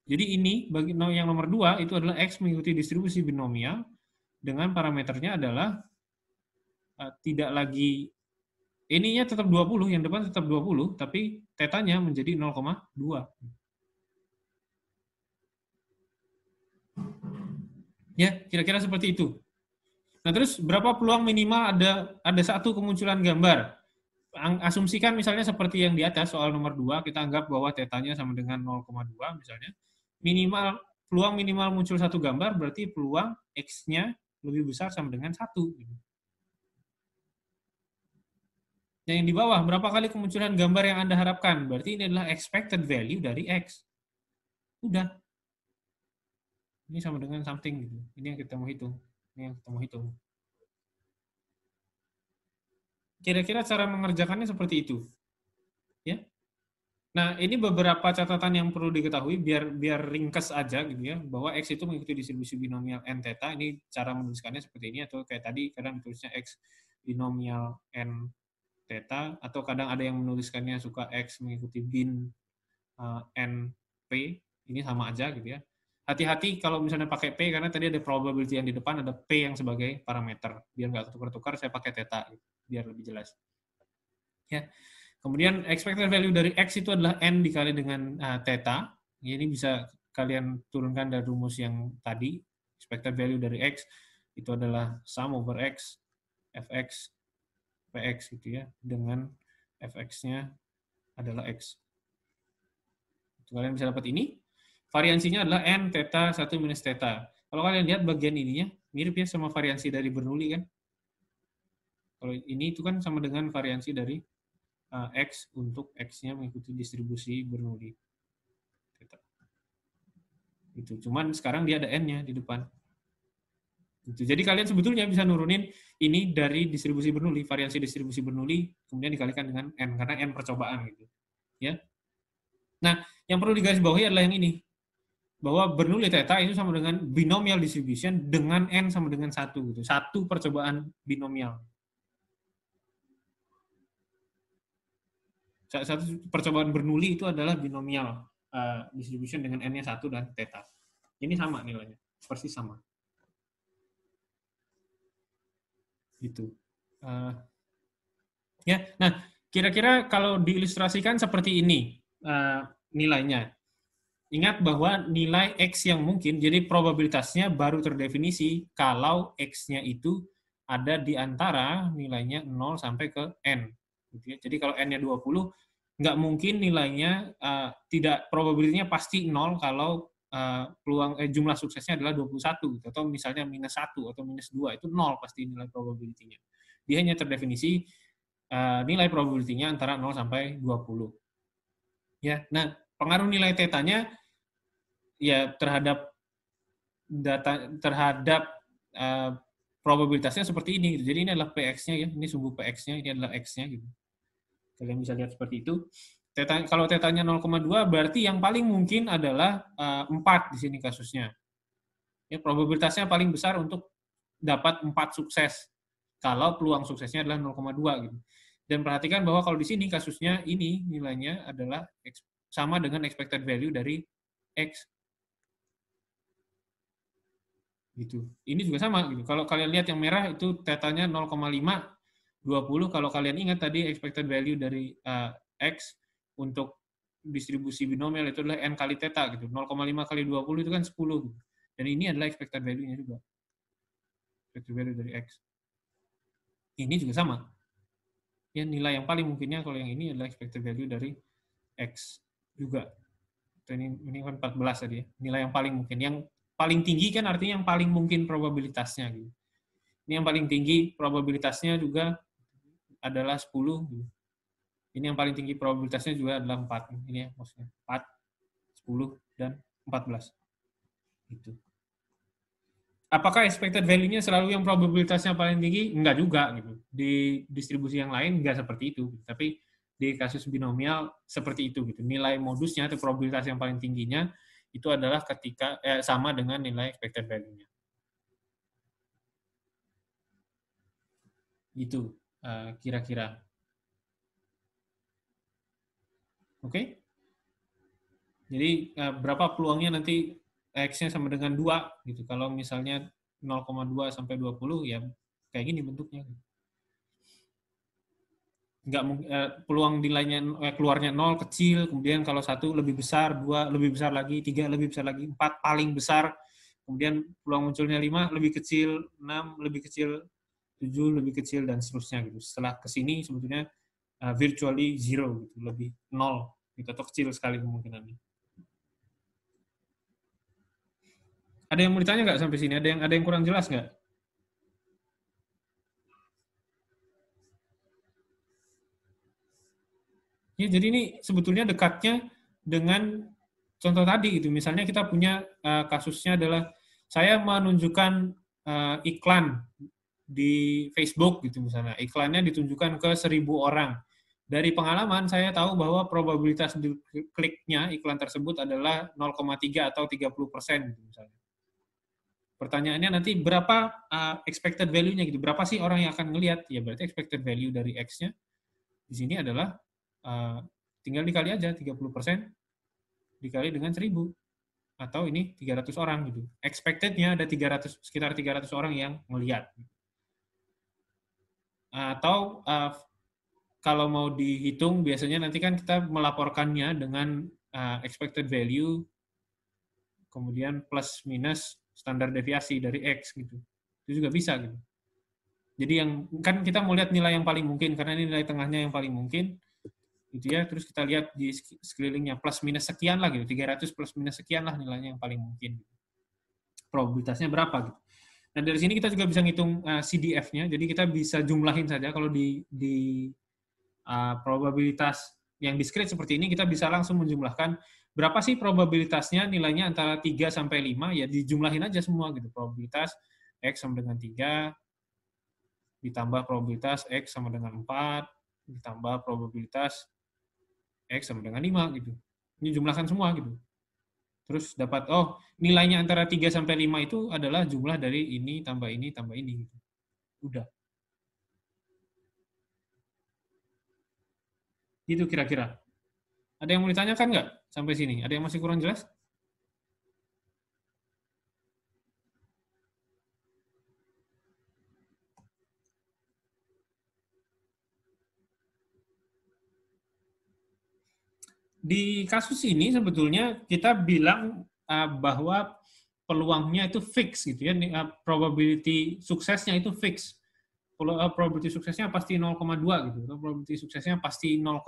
Jadi ini bagi yang nomor dua itu adalah X mengikuti distribusi binomial dengan parameternya adalah uh, tidak lagi ininya tetap 20, yang depan tetap 20, tapi tetanya menjadi 0,2. Ya, kira-kira seperti itu. Nah, terus berapa peluang minimal ada ada satu kemunculan gambar? Asumsikan misalnya seperti yang di atas soal nomor 2, kita anggap bahwa tetanya sama dengan 0,2 misalnya. Minimal peluang minimal muncul satu gambar berarti peluang x-nya lebih besar sama dengan satu. Nah, yang di bawah, berapa kali kemunculan gambar yang Anda harapkan? Berarti ini adalah expected value dari X. Udah. Ini sama dengan something gitu. Ini yang kita mau hitung. Ini yang kita mau hitung. Kira-kira cara mengerjakannya seperti itu. Ya. Nah, ini beberapa catatan yang perlu diketahui biar biar ringkas aja gitu ya, bahwa X itu mengikuti distribusi binomial n theta. Ini cara menuliskannya seperti ini atau kayak tadi kadang tulisnya X binomial n theta atau kadang ada yang menuliskannya suka x mengikuti bin uh, n p ini sama aja gitu ya hati-hati kalau misalnya pakai P karena tadi ada probability yang di depan ada P yang sebagai parameter. Biar nggak tukar-tukar saya pakai theta biar lebih jelas. Ya. Kemudian expected value dari X itu adalah N dikali dengan uh, theta. Ini bisa kalian turunkan dari rumus yang tadi. Expected value dari X itu adalah sum over X, Fx, Px gitu ya, dengan Fx-nya adalah X. Kalian bisa dapat ini, Variansinya adalah n theta 1 minus theta. Kalau kalian lihat bagian ininya, mirip ya sama variansi dari Bernoulli kan? Kalau ini itu kan sama dengan variansi dari eh, x untuk x-nya mengikuti distribusi Bernoulli. Itu. Cuman sekarang dia ada n-nya di depan. Itu. Jadi kalian sebetulnya bisa nurunin ini dari distribusi Bernoulli, variasi distribusi Bernoulli, kemudian dikalikan dengan n karena n percobaan gitu. Ya. Nah, yang perlu digarisbawahi adalah yang ini bahwa Bernoulli theta itu sama dengan binomial distribution dengan n sama dengan satu gitu satu percobaan binomial satu percobaan Bernoulli itu adalah binomial uh, distribution dengan n-nya satu dan theta ini sama nilainya persis sama gitu uh, ya nah kira-kira kalau diilustrasikan seperti ini uh, nilainya Ingat bahwa nilai X yang mungkin, jadi probabilitasnya baru terdefinisi kalau X-nya itu ada di antara nilainya 0 sampai ke N. Gitu ya. Jadi kalau N-nya 20, nggak mungkin nilainya, uh, tidak probabilitasnya pasti 0 kalau uh, peluang eh, jumlah suksesnya adalah 21, gitu. atau misalnya minus 1 atau minus 2, itu 0 pasti nilai probabilitasnya. Dia hanya terdefinisi uh, nilai probabilitasnya antara 0 sampai 20. Ya, nah pengaruh nilai tetanya ya terhadap data terhadap uh, probabilitasnya seperti ini. Gitu. Jadi ini adalah px-nya ya, ini sumbu px-nya, ini adalah x-nya gitu. Kalian bisa lihat seperti itu. Teta, kalau tetanya 0,2 berarti yang paling mungkin adalah uh, eh, 4 di sini kasusnya. Ya, probabilitasnya paling besar untuk dapat 4 sukses. Kalau peluang suksesnya adalah 0,2 gitu. Dan perhatikan bahwa kalau di sini kasusnya ini nilainya adalah sama dengan expected value dari X gitu. Ini juga sama gitu. Kalau kalian lihat yang merah itu tetanya 0,5 20 kalau kalian ingat tadi expected value dari uh, x untuk distribusi binomial itu adalah n kali theta gitu. 0,5 kali 20 itu kan 10 gitu. Dan ini adalah expected value-nya juga. Expected value dari x. Ini juga sama. Ya nilai yang paling mungkinnya kalau yang ini adalah expected value dari x juga. Ini ini kan 14 tadi ya. Nilai yang paling mungkin yang paling tinggi kan artinya yang paling mungkin probabilitasnya gitu. Ini yang paling tinggi probabilitasnya juga adalah 10 gitu. Ini yang paling tinggi probabilitasnya juga adalah 4. Ini ya maksudnya 4, 10 dan 14. Itu. Apakah expected value-nya selalu yang probabilitasnya paling tinggi? Enggak juga gitu. Di distribusi yang lain enggak seperti itu, gitu. tapi di kasus binomial seperti itu gitu. Nilai modusnya atau probabilitas yang paling tingginya itu adalah ketika eh, sama dengan nilai expected value-nya. Itu uh, eh, kira-kira. Oke? Okay? Jadi uh, berapa peluangnya nanti X-nya sama dengan 2 gitu. Kalau misalnya 0,2 sampai 20 ya kayak gini bentuknya. Gitu nggak uh, peluang nilainya uh, keluarnya nol kecil kemudian kalau satu lebih besar dua lebih besar lagi tiga lebih besar lagi empat paling besar kemudian peluang munculnya lima lebih kecil enam lebih kecil tujuh lebih kecil dan seterusnya gitu setelah kesini sebetulnya uh, virtually zero gitu lebih nol gitu atau kecil sekali kemungkinannya ada yang mau ditanya nggak sampai sini ada yang ada yang kurang jelas nggak Ya, jadi ini sebetulnya dekatnya dengan contoh tadi gitu. Misalnya kita punya uh, kasusnya adalah saya menunjukkan uh, iklan di Facebook gitu misalnya. Iklannya ditunjukkan ke seribu orang. Dari pengalaman saya tahu bahwa probabilitas kliknya iklan tersebut adalah 0,3 atau 30 persen gitu misalnya. Pertanyaannya nanti berapa uh, expected value-nya gitu, berapa sih orang yang akan ngelihat? Ya berarti expected value dari X-nya di sini adalah Eh, tinggal dikali aja 30% dikali dengan 1000 atau ini 300 orang gitu. Expectednya ada 300 sekitar 300 orang yang melihat. Atau uh, kalau mau dihitung biasanya nanti kan kita melaporkannya dengan uh, expected value kemudian plus minus standar deviasi dari x gitu. Itu juga bisa gitu. Jadi yang kan kita mau lihat nilai yang paling mungkin karena ini nilai tengahnya yang paling mungkin gitu ya terus kita lihat di sekelilingnya plus minus sekian lah gitu 300 plus minus sekian lah nilainya yang paling mungkin gitu. probabilitasnya berapa gitu nah dari sini kita juga bisa ngitung uh, eh, CDF-nya jadi kita bisa jumlahin saja kalau di di uh, probabilitas yang diskrit seperti ini kita bisa langsung menjumlahkan berapa sih probabilitasnya nilainya antara 3 sampai 5 ya dijumlahin aja semua gitu probabilitas X sama dengan 3 ditambah probabilitas X sama dengan 4 ditambah probabilitas X sama dengan 5 gitu. Ini jumlahkan semua gitu. Terus dapat, oh nilainya antara 3 sampai 5 itu adalah jumlah dari ini tambah ini tambah ini. Gitu. Udah. Itu kira-kira. Ada yang mau ditanyakan nggak sampai sini? Ada yang masih kurang jelas? di kasus ini sebetulnya kita bilang uh, bahwa peluangnya itu fix gitu ya, uh, probability suksesnya itu fix. Ah, probability suksesnya pasti 0,2 gitu, probability suksesnya pasti 0,5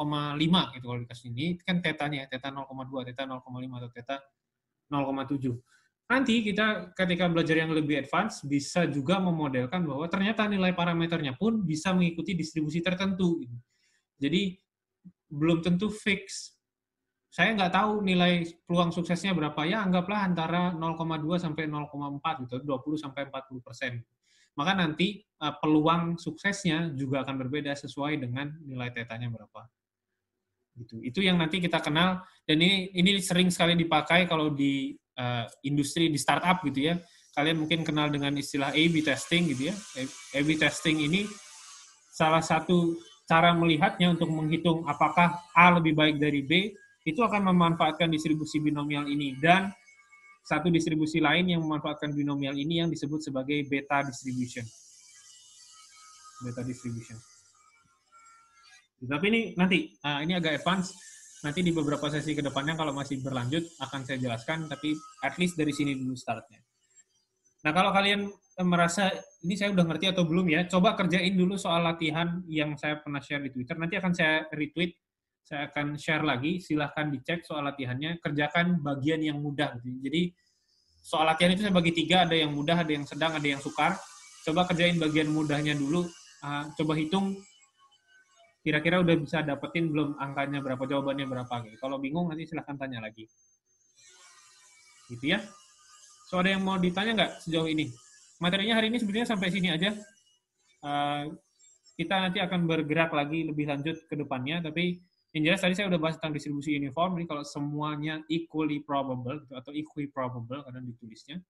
gitu kalau di kasus ini. Itu kan tetanya, teta 0,2, teta 0,5 atau teta 0,7. Nanti kita ketika belajar yang lebih advance bisa juga memodelkan bahwa ternyata nilai parameternya pun bisa mengikuti distribusi tertentu. Gitu. Jadi belum tentu fix saya nggak tahu nilai peluang suksesnya berapa ya anggaplah antara 0,2 sampai 0,4 gitu 20 sampai 40 persen maka nanti uh, peluang suksesnya juga akan berbeda sesuai dengan nilai tetanya berapa gitu itu yang nanti kita kenal dan ini ini sering sekali dipakai kalau di uh, industri di startup gitu ya kalian mungkin kenal dengan istilah A/B testing gitu ya A/B testing ini salah satu cara melihatnya untuk menghitung apakah A lebih baik dari B itu akan memanfaatkan distribusi binomial ini dan satu distribusi lain yang memanfaatkan binomial ini yang disebut sebagai beta distribution. Beta distribution. Tapi ini nanti, eh, ini agak advance, nanti di beberapa sesi kedepannya kalau masih berlanjut akan saya jelaskan, tapi at least dari sini dulu startnya. Nah kalau kalian eh, merasa ini saya udah ngerti atau belum ya, coba kerjain dulu soal latihan yang saya pernah share di Twitter. Nanti akan saya retweet saya akan share lagi. Silahkan dicek soal latihannya. Kerjakan bagian yang mudah. Gitu. Jadi soal latihan itu saya bagi tiga, ada yang mudah, ada yang sedang, ada yang sukar. Coba kerjain bagian mudahnya dulu. Ah, coba hitung kira-kira udah bisa dapetin belum angkanya berapa, jawabannya berapa. Gitu. Kalau bingung nanti silahkan tanya lagi. Gitu ya. So, ada yang mau ditanya nggak sejauh ini? Materinya hari ini sebenarnya sampai sini aja. Ah, kita nanti akan bergerak lagi lebih lanjut ke depannya, tapi yang jelas tadi saya udah bahas tentang distribusi uniform, ini kalau semuanya equally probable gitu, atau equally probable kadang ditulisnya.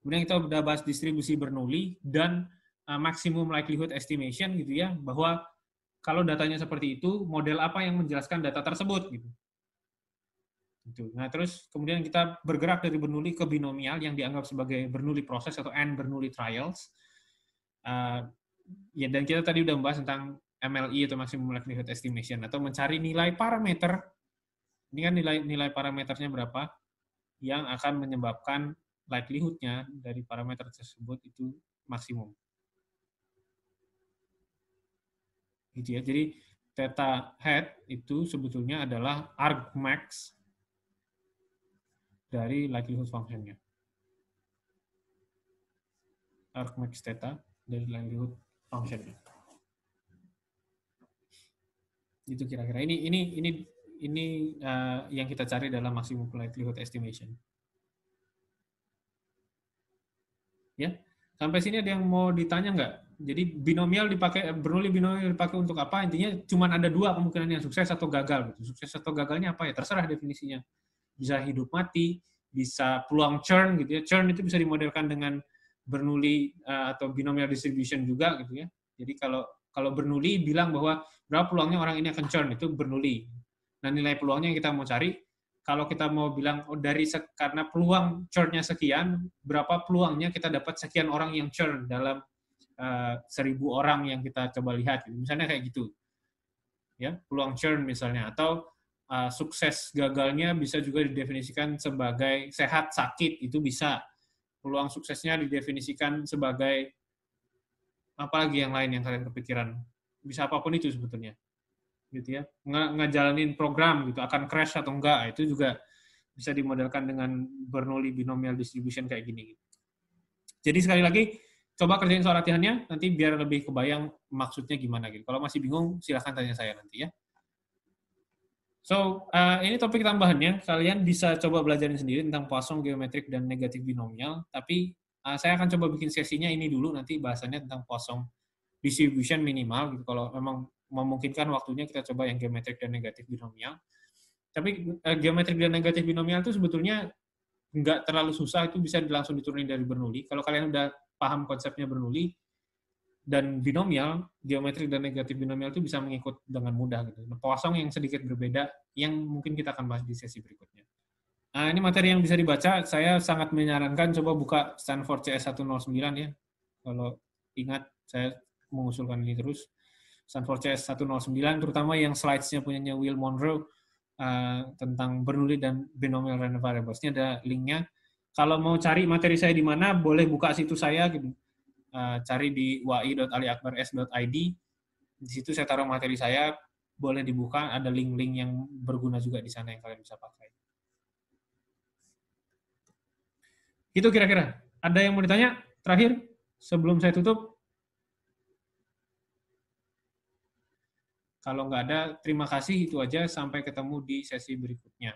Kemudian kita udah bahas distribusi Bernoulli dan uh, eh, maximum likelihood estimation gitu ya, bahwa kalau datanya seperti itu, model apa yang menjelaskan data tersebut gitu. Gitu. Nah, terus kemudian kita bergerak dari Bernoulli ke binomial yang dianggap sebagai Bernoulli proses atau N Bernoulli trials. Uh, ya dan kita tadi udah membahas tentang MLE atau Maximum Likelihood Estimation atau mencari nilai parameter ini kan nilai nilai parameternya berapa yang akan menyebabkan likelihoodnya dari parameter tersebut itu maksimum. Gitu ya. Jadi theta hat itu sebetulnya adalah argmax dari likelihood functionnya. Argmax theta dari likelihood functionnya. Itu kira-kira. Ini ini ini ini uh, yang kita cari dalam maximum likelihood estimation. Ya, sampai sini ada yang mau ditanya nggak? Jadi binomial dipakai eh, Bernoulli binomial dipakai untuk apa? Intinya cuma ada dua kemungkinan yang sukses atau gagal. Gitu. Sukses atau gagalnya apa ya? Terserah definisinya. Bisa hidup mati, bisa peluang churn gitu ya. Churn itu bisa dimodelkan dengan Bernoulli uh, atau binomial distribution juga gitu ya. Jadi kalau kalau Bernoulli bilang bahwa berapa peluangnya orang ini akan churn itu Bernoulli. Nah nilai peluangnya yang kita mau cari, kalau kita mau bilang oh, dari karena peluang churnnya sekian, berapa peluangnya kita dapat sekian orang yang churn dalam uh, seribu orang yang kita coba lihat, misalnya kayak gitu, ya peluang churn misalnya atau uh, sukses gagalnya bisa juga didefinisikan sebagai sehat sakit itu bisa peluang suksesnya didefinisikan sebagai apalagi yang lain yang kalian kepikiran bisa apapun itu sebetulnya gitu ya ngejalanin program gitu akan crash atau enggak itu juga bisa dimodelkan dengan Bernoulli binomial distribution kayak gini gitu. jadi sekali lagi coba kerjain soal latihannya nanti biar lebih kebayang maksudnya gimana gitu kalau masih bingung silahkan tanya saya nanti ya so uh, ini topik tambahannya kalian bisa coba belajarin sendiri tentang Poisson geometrik dan negatif binomial tapi uh, saya akan coba bikin sesinya ini dulu nanti bahasannya tentang kosong distribution minimal gitu kalau memang memungkinkan waktunya kita coba yang geometrik dan negatif binomial tapi uh, eh, geometrik dan negatif binomial itu sebetulnya nggak terlalu susah itu bisa langsung diturunin dari Bernoulli kalau kalian udah paham konsepnya Bernoulli dan binomial geometrik dan negatif binomial itu bisa mengikut dengan mudah gitu. Nah, kosong yang sedikit berbeda yang mungkin kita akan bahas di sesi berikutnya. Nah, ini materi yang bisa dibaca. Saya sangat menyarankan coba buka Stanford CS109 ya. Kalau ingat, saya mengusulkan ini terus. Stanford CS109, terutama yang slides-nya punyanya Will Monroe uh, tentang Bernoulli dan binomial random variables. Ini ada linknya. Kalau mau cari materi saya di mana, boleh buka situs saya. Gitu. Uh, cari di wai.aliakbars.id. Di situ saya taruh materi saya, boleh dibuka. Ada link-link yang berguna juga di sana yang kalian bisa pakai. Itu kira-kira. Ada yang mau ditanya? Terakhir, sebelum saya tutup. Kalau nggak ada, terima kasih. Itu aja. Sampai ketemu di sesi berikutnya.